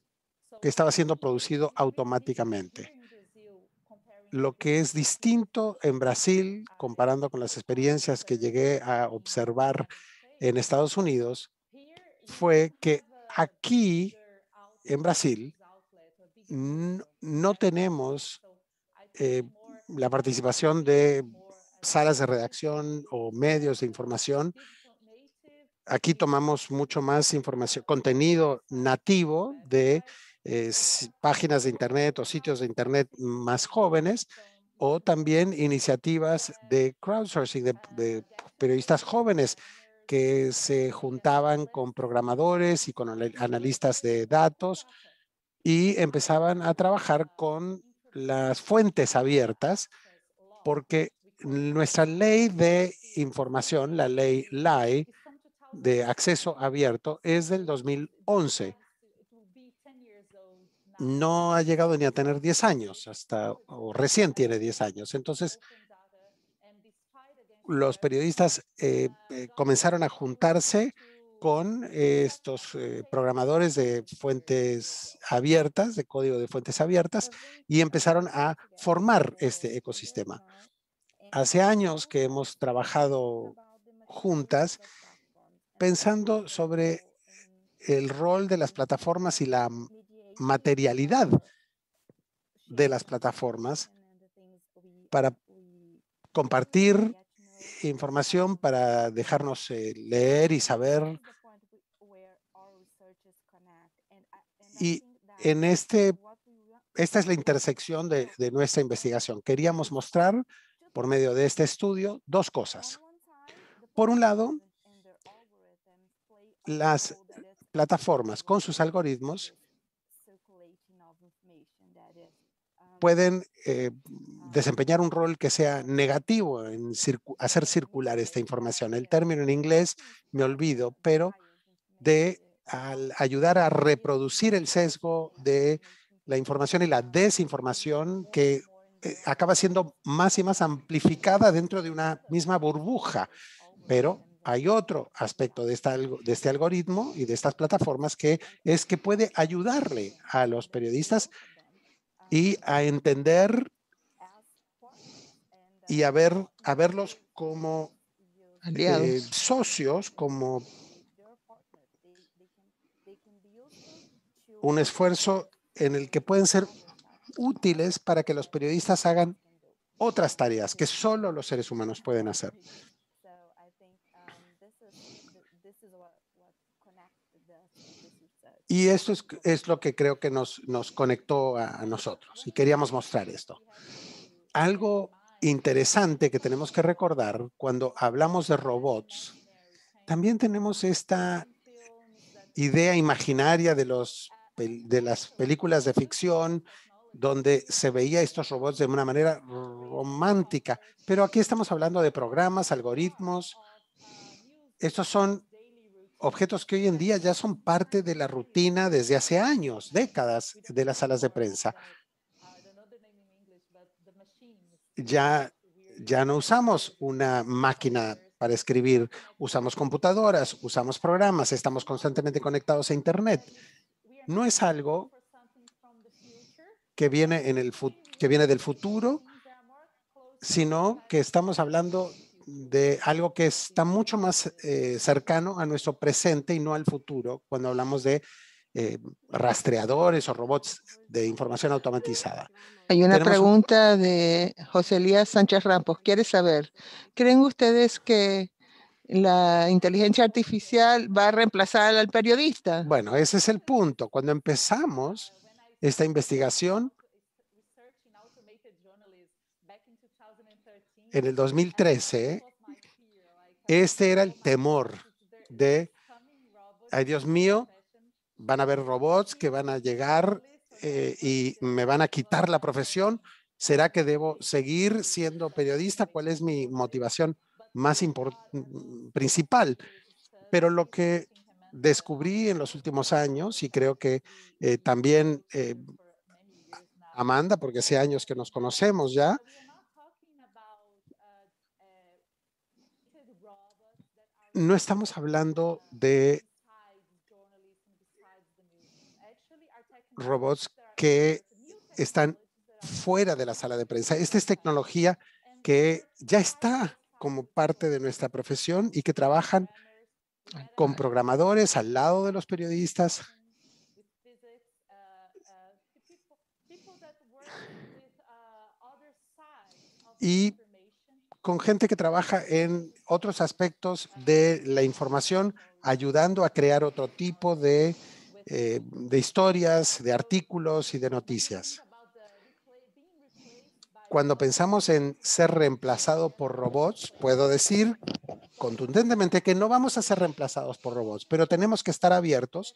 que estaba siendo producido automáticamente. Lo que es distinto en Brasil, comparando con las experiencias que llegué a observar en Estados Unidos, fue que aquí, en Brasil, no, tenemos eh, la participación de salas de redacción o medios de información. Aquí tomamos mucho más información, contenido nativo de eh, páginas de Internet o sitios de Internet más jóvenes o también iniciativas de crowdsourcing de periodistas jóvenes que se juntaban con programadores y con analistas de datos y empezaban a trabajar con las fuentes abiertas porque nuestra ley de información, la ley LAI, de acceso abierto, es del 2011. No ha llegado ni a tener 10 años, hasta o recién tiene 10 años. Entonces, los periodistas eh, eh, comenzaron a juntarse con estos eh, programadores de fuentes abiertas, de código de fuentes abiertas, y empezaron a formar este ecosistema. Hace años que hemos trabajado juntas pensando sobre el rol de las plataformas y la materialidad de las plataformas para compartir información para dejarnos eh, leer y saber. Y en este, esta es la intersección de, nuestra investigación. Queríamos mostrar por medio de este estudio dos cosas. Por un lado, las plataformas con sus algoritmos um, pueden eh, desempeñar un rol que sea negativo en hacer circular esta información. El término en inglés me olvido, pero de ayudar a reproducir el sesgo de la información y la desinformación que eh, acaba siendo más y más amplificada dentro de una misma burbuja. Pero hay otro aspecto de, esta, de este algoritmo y de estas plataformas que es que puede ayudarle a los periodistas y a entender y a, ver, a verlos como eh, socios, como un esfuerzo en el que pueden ser útiles para que los periodistas hagan otras tareas que solo los seres humanos pueden hacer. Y esto es, lo que creo que nos, nos conectó a, a, nosotros y queríamos mostrar esto. Algo interesante que tenemos que recordar cuando hablamos de robots, también tenemos esta idea imaginaria de, los, de las películas de ficción donde se veía estos robots de una manera romántica. Pero aquí estamos hablando de programas, algoritmos. Estos son objetos que hoy en día ya son parte de la rutina desde hace años, décadas de las salas de prensa ya, ya no usamos una máquina para escribir, usamos computadoras, usamos programas, estamos constantemente conectados a Internet. No es algo que viene, en el, que viene del futuro, sino que estamos hablando de algo que está mucho más eh, cercano a nuestro presente y no al futuro cuando hablamos de eh, rastreadores o robots de información automatizada. Hay una pregunta de José Elías Sánchez Rampos. Quiere saber, ¿creen ustedes que la inteligencia artificial va a reemplazar al periodista? Bueno, ese es el punto. Cuando empezamos esta investigación, en el 2013, este era el temor de, ay Dios mío, van a haber robots que van a llegar eh, y me van a quitar la profesión. ¿Será que debo seguir siendo periodista? ¿Cuál es mi motivación más principal? Pero lo que descubrí en los últimos años y creo que eh, también eh, Amanda, porque hace años que nos conocemos ya, no estamos hablando de robots que están fuera de la sala de prensa. Esta es tecnología que ya está como parte de nuestra profesión y que trabajan con programadores al lado de los periodistas. Y con gente que trabaja en otros aspectos de la información, ayudando a crear otro tipo de eh, de historias, de artículos y de noticias. Cuando pensamos en ser reemplazado por robots, puedo decir contundentemente que no vamos a ser reemplazados por robots, pero tenemos que estar abiertos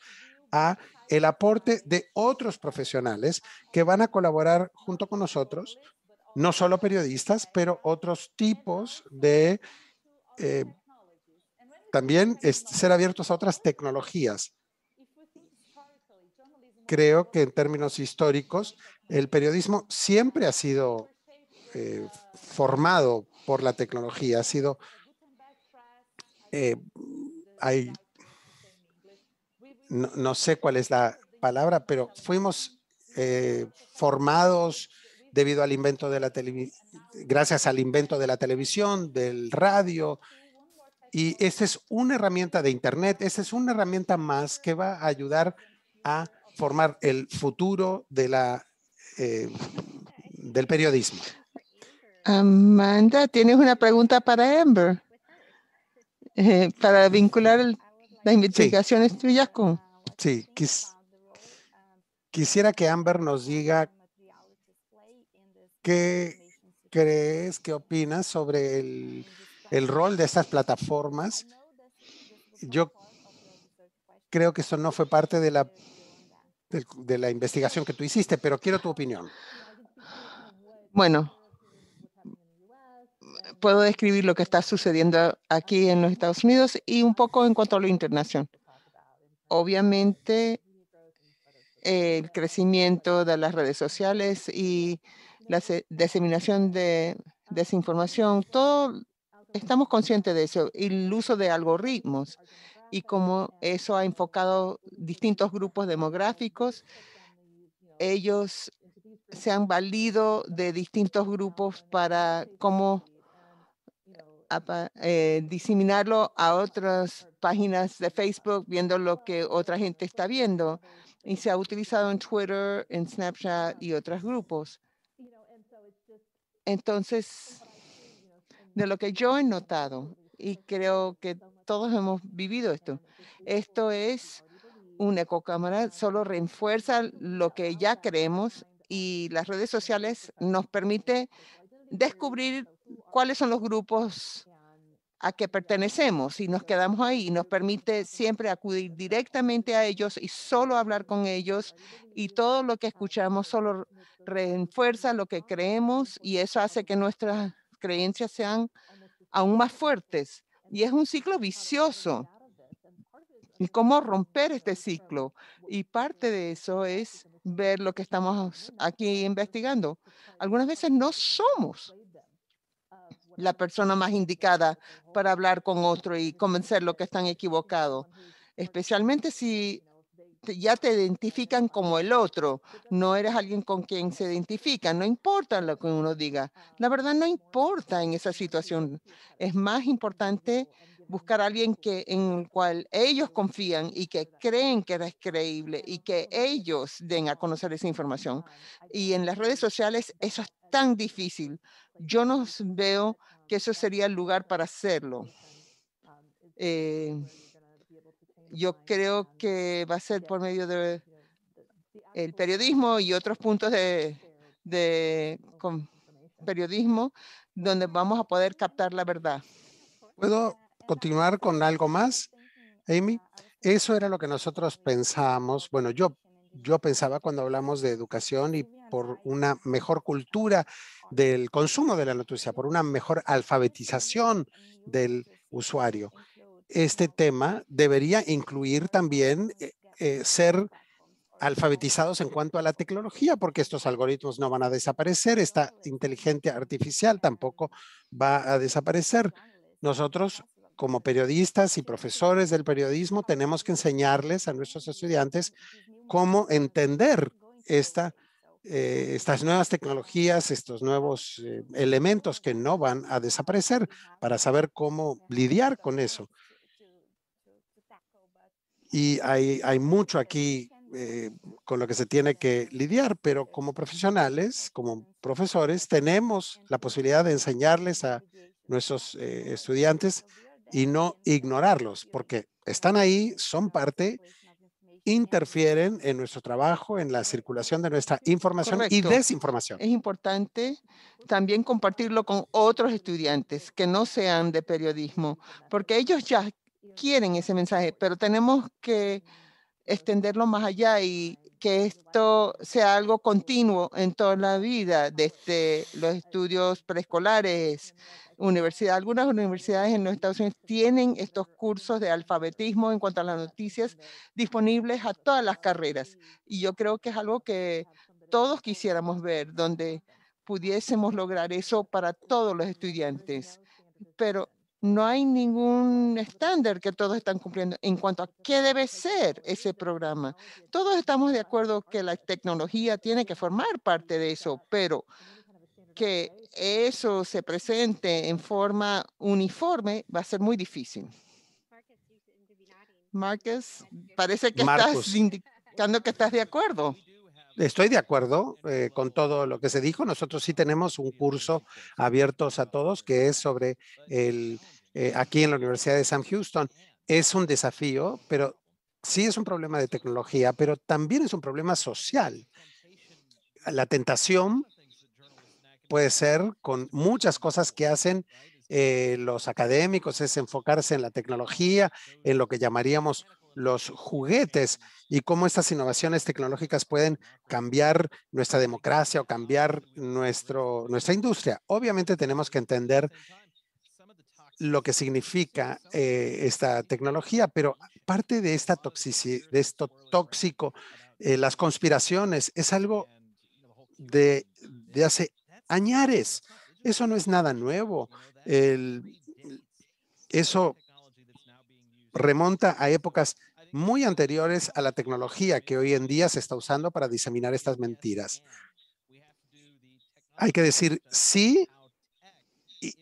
a el aporte de otros profesionales que van a colaborar junto con nosotros, no solo periodistas, pero otros tipos de eh, también ser abiertos a otras tecnologías creo que en términos históricos, el periodismo siempre ha sido eh, formado por la tecnología, ha sido... Eh, hay, no, sé cuál es la palabra, pero fuimos eh, formados debido al invento de la televisión, gracias al invento de la televisión, del radio, y esta es una herramienta de Internet, esta es una herramienta más que va a ayudar a formar el futuro de la, eh, del periodismo. Amanda, tienes una pregunta para Amber, eh, para vincular el, las investigaciones sí. tuyas con... Sí, quisiera que Amber nos diga qué crees, qué opinas sobre el, el rol de estas plataformas. Yo creo que eso no fue parte de la de, la investigación que tú hiciste, pero quiero tu opinión. Bueno, puedo describir lo que está sucediendo aquí en los Estados Unidos y un poco en cuanto a la internación. Obviamente, eh, el crecimiento de las redes sociales y la diseminación de desinformación, todo estamos conscientes de eso, y el uso de algoritmos y como eso ha enfocado distintos grupos demográficos. Ellos se han valido de distintos grupos para cómo eh, diseminarlo a otras páginas de Facebook, viendo lo que otra gente está viendo. Y se ha utilizado en Twitter, en Snapchat y otros grupos. Entonces, de lo que yo he notado, y creo que todos hemos vivido esto. Esto es una ecocámara, solo refuerza lo que ya creemos y las redes sociales nos permite descubrir cuáles son los grupos a que pertenecemos y nos quedamos ahí nos permite siempre acudir directamente a ellos y solo hablar con ellos y todo lo que escuchamos solo refuerza lo que creemos y eso hace que nuestras creencias sean aún más fuertes. Y es un ciclo vicioso. ¿Y cómo romper este ciclo? Y parte de eso es ver lo que estamos aquí investigando. Algunas veces no somos la persona más indicada para hablar con otro y convencerlo que están equivocados, especialmente si ya te identifican como el otro, no eres alguien con quien se identifica. no importa lo que uno diga, la verdad no importa en esa situación, es más importante buscar a alguien que, en el cual ellos confían y que creen que eres creíble y que ellos den a conocer esa información. Y en las redes sociales eso es tan difícil. Yo no veo que eso sería el lugar para hacerlo. Eh, yo creo que va a ser por medio del ah, periodismo y otros puntos de, periodismo donde vamos a poder captar la verdad. ¿Puedo continuar con algo más, Amy? Eso era lo que nosotros pensábamos. Bueno, yo pensaba cuando hablamos de educación y por una mejor cultura del consumo de la noticia, por una mejor alfabetización del usuario este tema debería incluir también eh, eh, ser alfabetizados en cuanto a la tecnología, porque estos algoritmos no van a desaparecer, esta inteligencia artificial tampoco va a desaparecer. Nosotros como periodistas y profesores del periodismo tenemos que enseñarles a nuestros estudiantes cómo entender eh, estas nuevas tecnologías, estos nuevos elementos que no van a desaparecer para saber cómo lidiar con eso. Y hay, hay mucho aquí eh, con lo que se tiene que lidiar, pero como profesionales, como profesores, tenemos la posibilidad de enseñarles a nuestros eh, estudiantes y no ignorarlos, porque están ahí, son parte, interfieren en nuestro trabajo, en la circulación de nuestra información y desinformación. Es importante también compartirlo con otros estudiantes que no sean de periodismo, porque ellos ya quieren ese mensaje, pero tenemos que extenderlo más allá y que esto sea algo continuo en toda la vida, desde los estudios preescolares, universidad. Algunas universidades en los Estados Unidos tienen estos cursos de alfabetismo en cuanto a las noticias disponibles a todas las carreras. Y yo creo que es algo que todos quisiéramos ver, donde pudiésemos lograr eso para todos los estudiantes. Pero no hay ningún estándar que todos están cumpliendo en cuanto a qué debe ser ese programa. Todos estamos de acuerdo que la tecnología tiene que formar parte de eso, pero que eso se presente en forma uniforme va a ser muy difícil. Marques parece que estás indicando que estás de acuerdo estoy de acuerdo eh, con todo lo que se dijo. Nosotros sí tenemos un curso abiertos a todos que es sobre el, eh, aquí en la Universidad de Sam Houston. Es un desafío, pero sí es un problema de tecnología, pero también es un problema social. La tentación puede ser con muchas cosas que hacen eh, los académicos, es enfocarse en la tecnología, en lo que llamaríamos los juguetes y cómo estas innovaciones tecnológicas pueden cambiar nuestra democracia o cambiar nuestro, nuestra industria. Obviamente tenemos que entender lo que significa eh, esta tecnología, pero parte de, esta toxicidad, de esto tóxico, eh, las conspiraciones, es algo de, de hace añares. Eso no es nada nuevo. eso remonta a épocas muy anteriores a la tecnología que hoy en día se está usando para diseminar estas mentiras. Hay que decir sí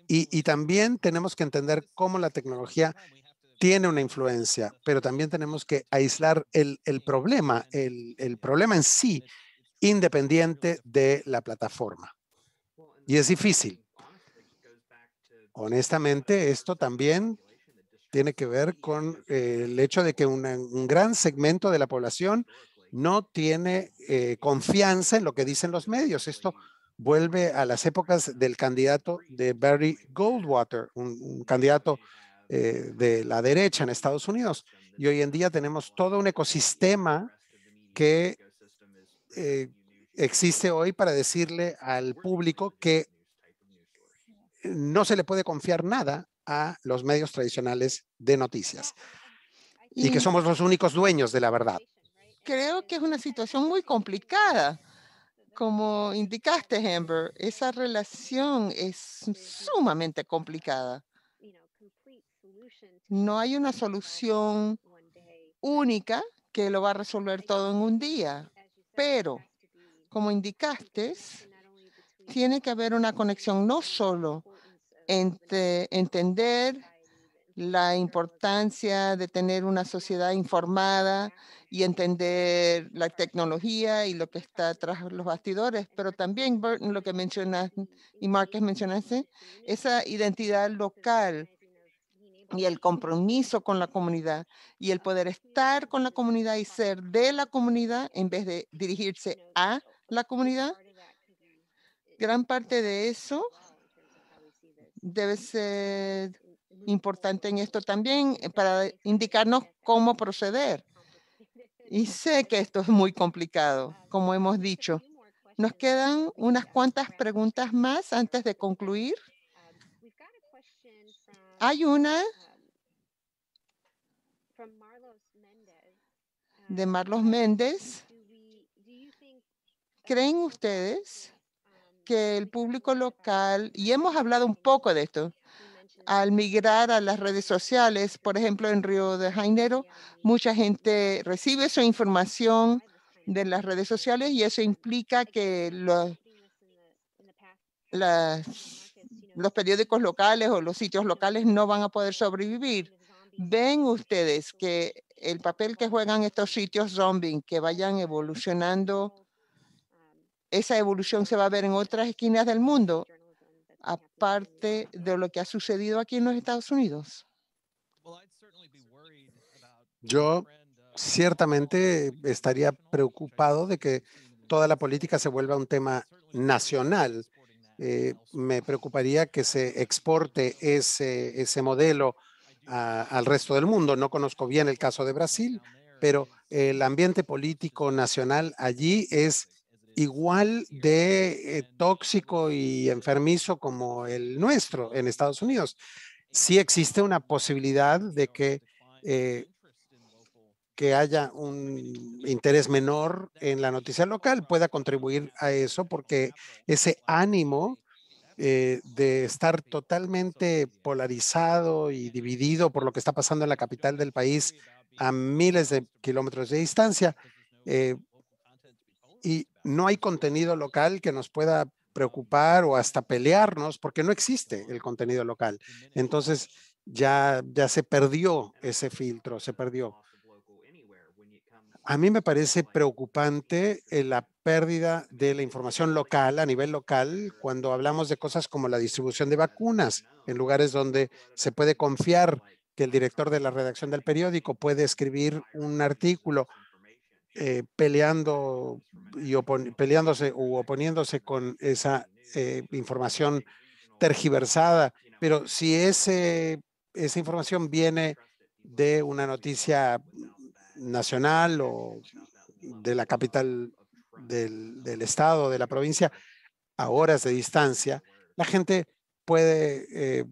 y, también tenemos que entender cómo la tecnología tiene una influencia, pero también tenemos que aislar el, problema, el problema en sí, independiente de la plataforma. Y es difícil honestamente, esto también tiene que ver con el hecho de que un gran segmento de la población no tiene eh, confianza en lo que dicen los medios. Esto vuelve a las épocas del candidato de Barry Goldwater, un, candidato eh, de la derecha en Estados Unidos. Y hoy en día tenemos todo un ecosistema que eh, existe hoy para decirle al público que no se le puede confiar nada a los medios tradicionales de noticias y, que somos los únicos dueños de la verdad. Creo que es una situación muy complicada. Como indicaste, Amber, esa relación es sumamente complicada. No hay una solución única que lo va a resolver todo en un día, pero como indicaste, tiene que haber una conexión no solo entender la importancia de tener una sociedad informada y entender la tecnología y lo que está tras los bastidores, pero también, Burton, lo que mencionas y Marques mencionaste, esa identidad local y el compromiso con la comunidad y el poder estar con la comunidad y ser de la comunidad en vez de dirigirse a la comunidad. Gran parte de eso debe ser importante en esto también eh, para indicarnos cómo proceder. Y sé que esto es muy complicado, como hemos dicho. Nos quedan unas cuantas preguntas más antes de concluir. Hay una de Marlos Méndez. ¿Creen ustedes que el público local, y hemos hablado un poco de esto, al migrar a las redes sociales, por ejemplo, en Río de Janeiro, mucha gente recibe su información de las redes sociales y eso implica que los, los periódicos locales o los sitios locales no van a poder sobrevivir. Ven ustedes que el papel que juegan estos sitios zombie, que vayan evolucionando esa evolución se va a ver en otras esquinas del mundo, aparte de lo que ha sucedido aquí en los Estados Unidos. Yo ciertamente estaría preocupado de que toda la política se vuelva un tema nacional. Eh, me preocuparía que se exporte ese, ese modelo al resto del mundo. No conozco bien el caso de Brasil, pero el ambiente político nacional allí es igual de eh, tóxico y enfermizo como el nuestro en Estados Unidos. Sí existe una posibilidad de que, eh, que haya un interés menor en la noticia local, pueda contribuir a eso porque ese ánimo eh, de estar totalmente polarizado y dividido por lo que está pasando en la capital del país a miles de kilómetros de distancia. y no hay contenido local que nos pueda preocupar o hasta pelearnos porque no existe el contenido local. Entonces ya, ya se perdió ese filtro, se perdió. A mí me parece preocupante eh, la pérdida de la información local a nivel local cuando hablamos de cosas como la distribución de vacunas en lugares donde se puede confiar que el director de la redacción del periódico puede escribir un artículo eh, peleando y peleándose u oponiéndose con esa eh, información tergiversada, pero si ese, esa información viene de una noticia nacional o de la capital del, del estado, de la provincia, a horas de distancia, la gente puede eh,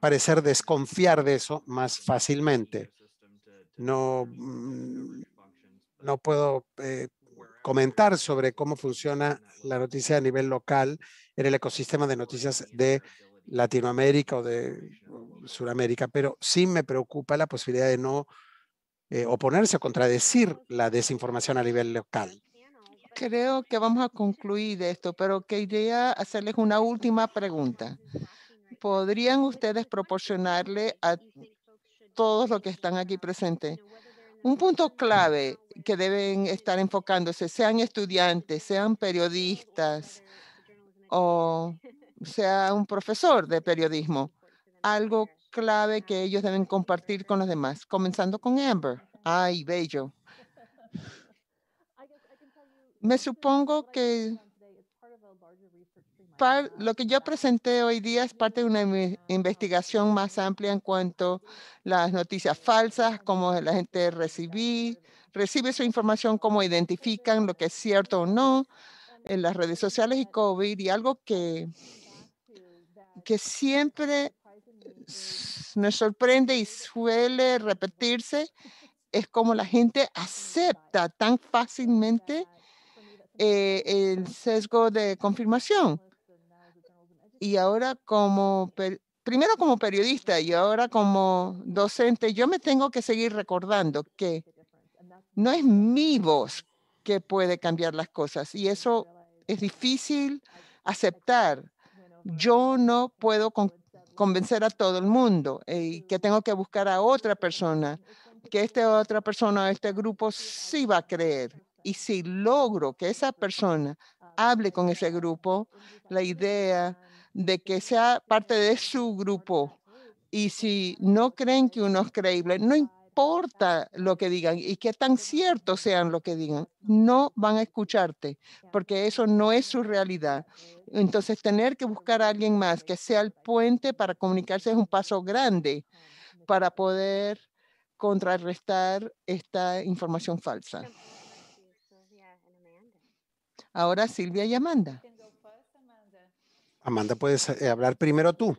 parecer desconfiar de eso más fácilmente. No, mm, no puedo eh, comentar sobre cómo funciona la noticia a nivel local en el ecosistema de noticias de Latinoamérica o de uh, Sudamérica, pero sí me preocupa la posibilidad de no eh, oponerse o contradecir la desinformación a nivel local. Creo que vamos a concluir esto, pero quería hacerles una última pregunta. ¿Podrían ustedes proporcionarle a todos los que están aquí presentes un punto clave que deben estar enfocándose, sean estudiantes, sean periodistas o sea un profesor de periodismo, algo clave que ellos deben compartir con los demás, comenzando con Amber. Ay, bello. Me supongo que lo que yo presenté hoy día es parte de una investigación más amplia en cuanto a las noticias falsas, cómo la gente recibí, recibe su información, cómo identifican lo que es cierto o no en las redes sociales y COVID. Y algo que, que siempre nos sorprende y suele repetirse es cómo la gente acepta tan fácilmente eh, el sesgo de confirmación y ahora como, primero como periodista y ahora como docente, yo me tengo que seguir recordando que no es mi voz que puede cambiar las cosas y eso es difícil aceptar. Yo no puedo convencer a todo el mundo y eh, que tengo que buscar a otra persona, que esta otra persona o este grupo sí va a creer. Y si logro que esa persona hable con ese grupo, la idea de que sea parte de su grupo. Y si no creen que uno es creíble, no importa lo que digan y qué tan cierto sean lo que digan, no van a escucharte porque eso no es su realidad. Entonces, tener que buscar a alguien más que sea el puente para comunicarse es un paso grande para poder contrarrestar esta información falsa. Ahora Silvia y Amanda. Amanda, puedes eh, hablar primero tú.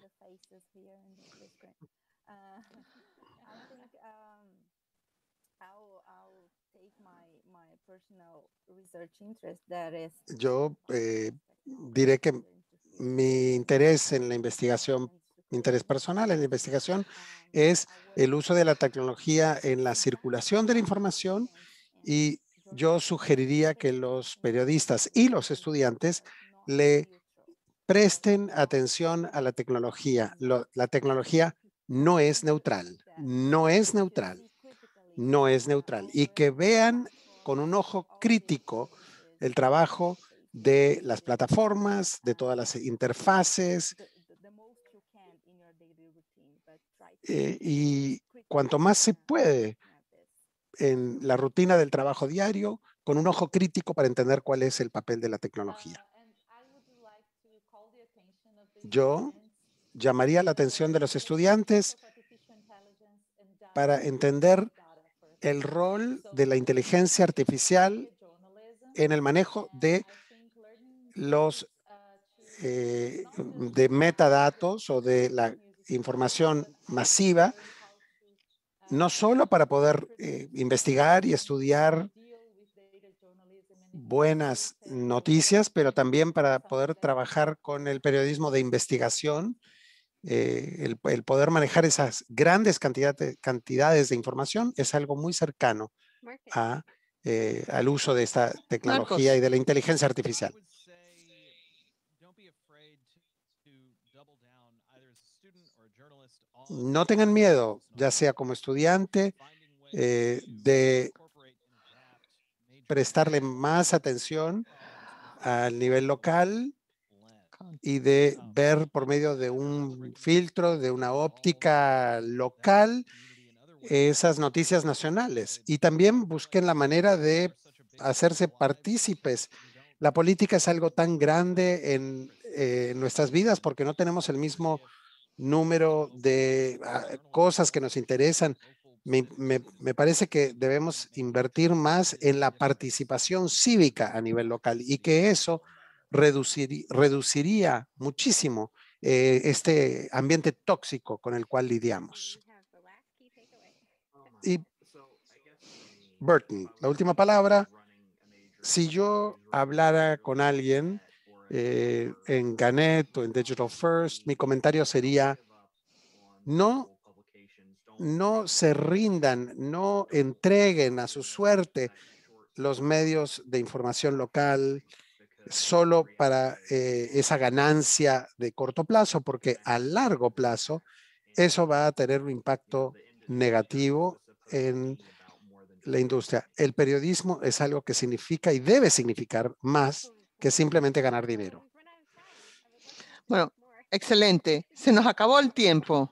Yo eh, diré que mi interés en la investigación, mi interés personal en la investigación um, es el uso de la tecnología en la circulación de la información y yo sugeriría que los periodistas y los estudiantes le presten atención a la tecnología. la tecnología no es neutral, no es neutral, no es neutral. Y que vean con un ojo crítico el trabajo de las plataformas, de todas las interfaces. Eh, y cuanto más se puede en la rutina del trabajo diario, con un ojo crítico para entender cuál es el papel de la tecnología yo llamaría la atención de los estudiantes para entender el rol de la inteligencia artificial en el manejo de los eh, de metadatos o de la información masiva, no solo para poder eh, investigar y estudiar buenas noticias, pero también para poder trabajar con el periodismo de investigación, eh, el, poder manejar esas grandes cantidades, cantidades de información es algo muy cercano a, eh, al uso de esta tecnología y de la inteligencia artificial. No tengan miedo, ya sea como estudiante, eh, de prestarle más atención al nivel local y de ver por medio de un filtro, de una óptica local, esas noticias nacionales. Y también busquen la manera de hacerse partícipes. La política es algo tan grande en, eh, nuestras vidas porque no tenemos el mismo número de ah, cosas que nos interesan me, parece que debemos invertir más en la participación cívica a nivel local y que eso reducir, reduciría muchísimo eh, este ambiente tóxico con el cual lidiamos. Y Burton, la última palabra. Si yo hablara con alguien eh, en Gannett o en Digital First, mi comentario sería, no no se rindan, no entreguen a su suerte los medios de información local solo para eh, esa ganancia de corto plazo, porque a largo plazo eso va a tener un impacto negativo en la industria. El periodismo es algo que significa y debe significar más que simplemente ganar dinero. Bueno, excelente. Se nos acabó el tiempo.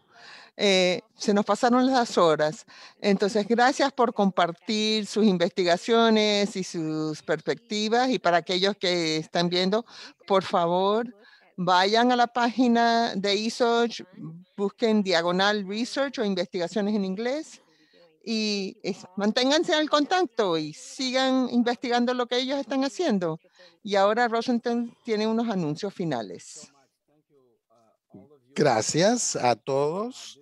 Eh, se nos pasaron las horas. Entonces, gracias por compartir sus investigaciones y sus perspectivas. Y para aquellos que están viendo, por favor, vayan a la página de ISOCH, busquen diagonal research o investigaciones en inglés y manténganse al contacto y sigan investigando lo que ellos están haciendo. Y ahora Rosenthal tiene unos anuncios finales. Gracias a todos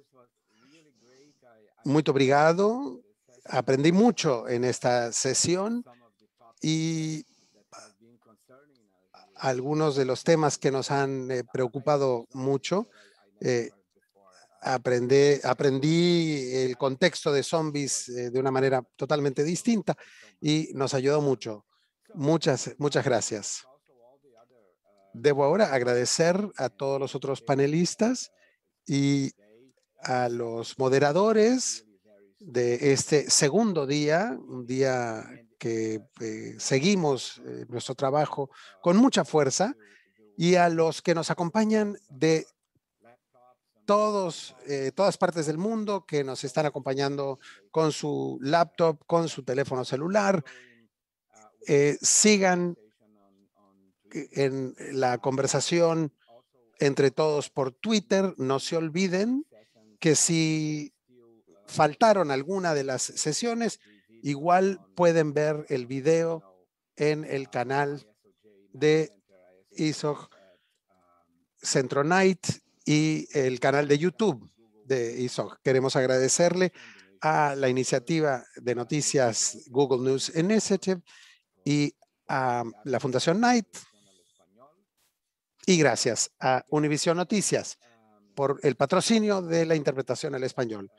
muy obrigado. Aprendí mucho en esta sesión y algunos de los temas que nos han eh, preocupado mucho. Eh, aprendí, el contexto de zombies eh, de una manera totalmente distinta y nos ayudó mucho. Muchas, muchas gracias. Debo ahora agradecer a todos los otros panelistas y a los moderadores de este segundo día, un día que eh, seguimos eh, nuestro trabajo con mucha fuerza, y a los que nos acompañan de todos, eh, todas partes del mundo, que nos están acompañando con su laptop, con su teléfono celular. sigan en la conversación entre todos por Twitter. No se olviden que si faltaron alguna de las sesiones, igual pueden ver el video en el canal de ISOG Centro Night y el canal de YouTube de ISOG. Queremos agradecerle a la iniciativa de noticias Google News Initiative y a la Fundación Knight. Y gracias a Univision Noticias por el patrocinio de la interpretación al español.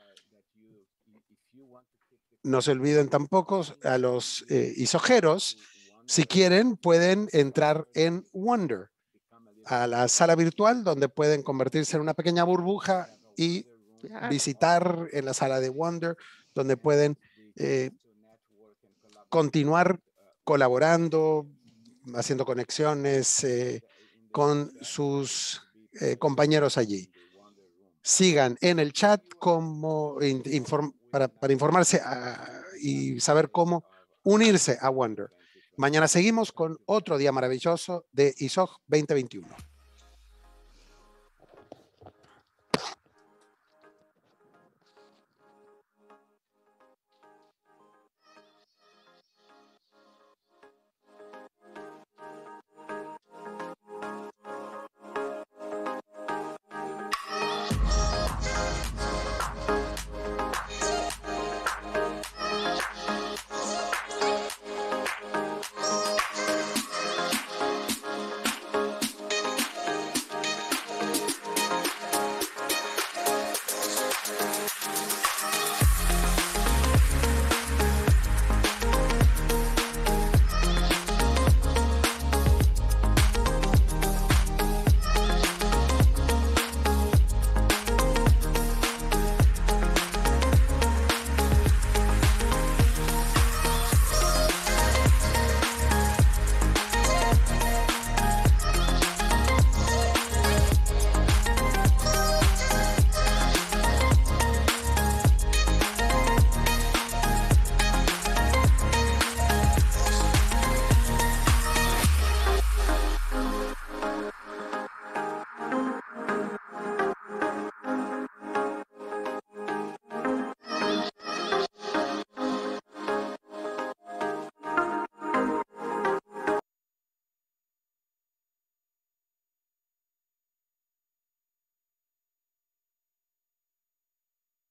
No se olviden tampoco a los eh, isojeros, si quieren, pueden entrar en Wonder, a la sala virtual donde pueden convertirse en una pequeña burbuja y visitar en la sala de Wonder, donde pueden eh, continuar colaborando, haciendo conexiones eh, con sus compañeros allí sigan en el chat como para, informarse ah, y saber cómo unirse a Wonder. Mañana seguimos con otro día maravilloso de ISOG 2021.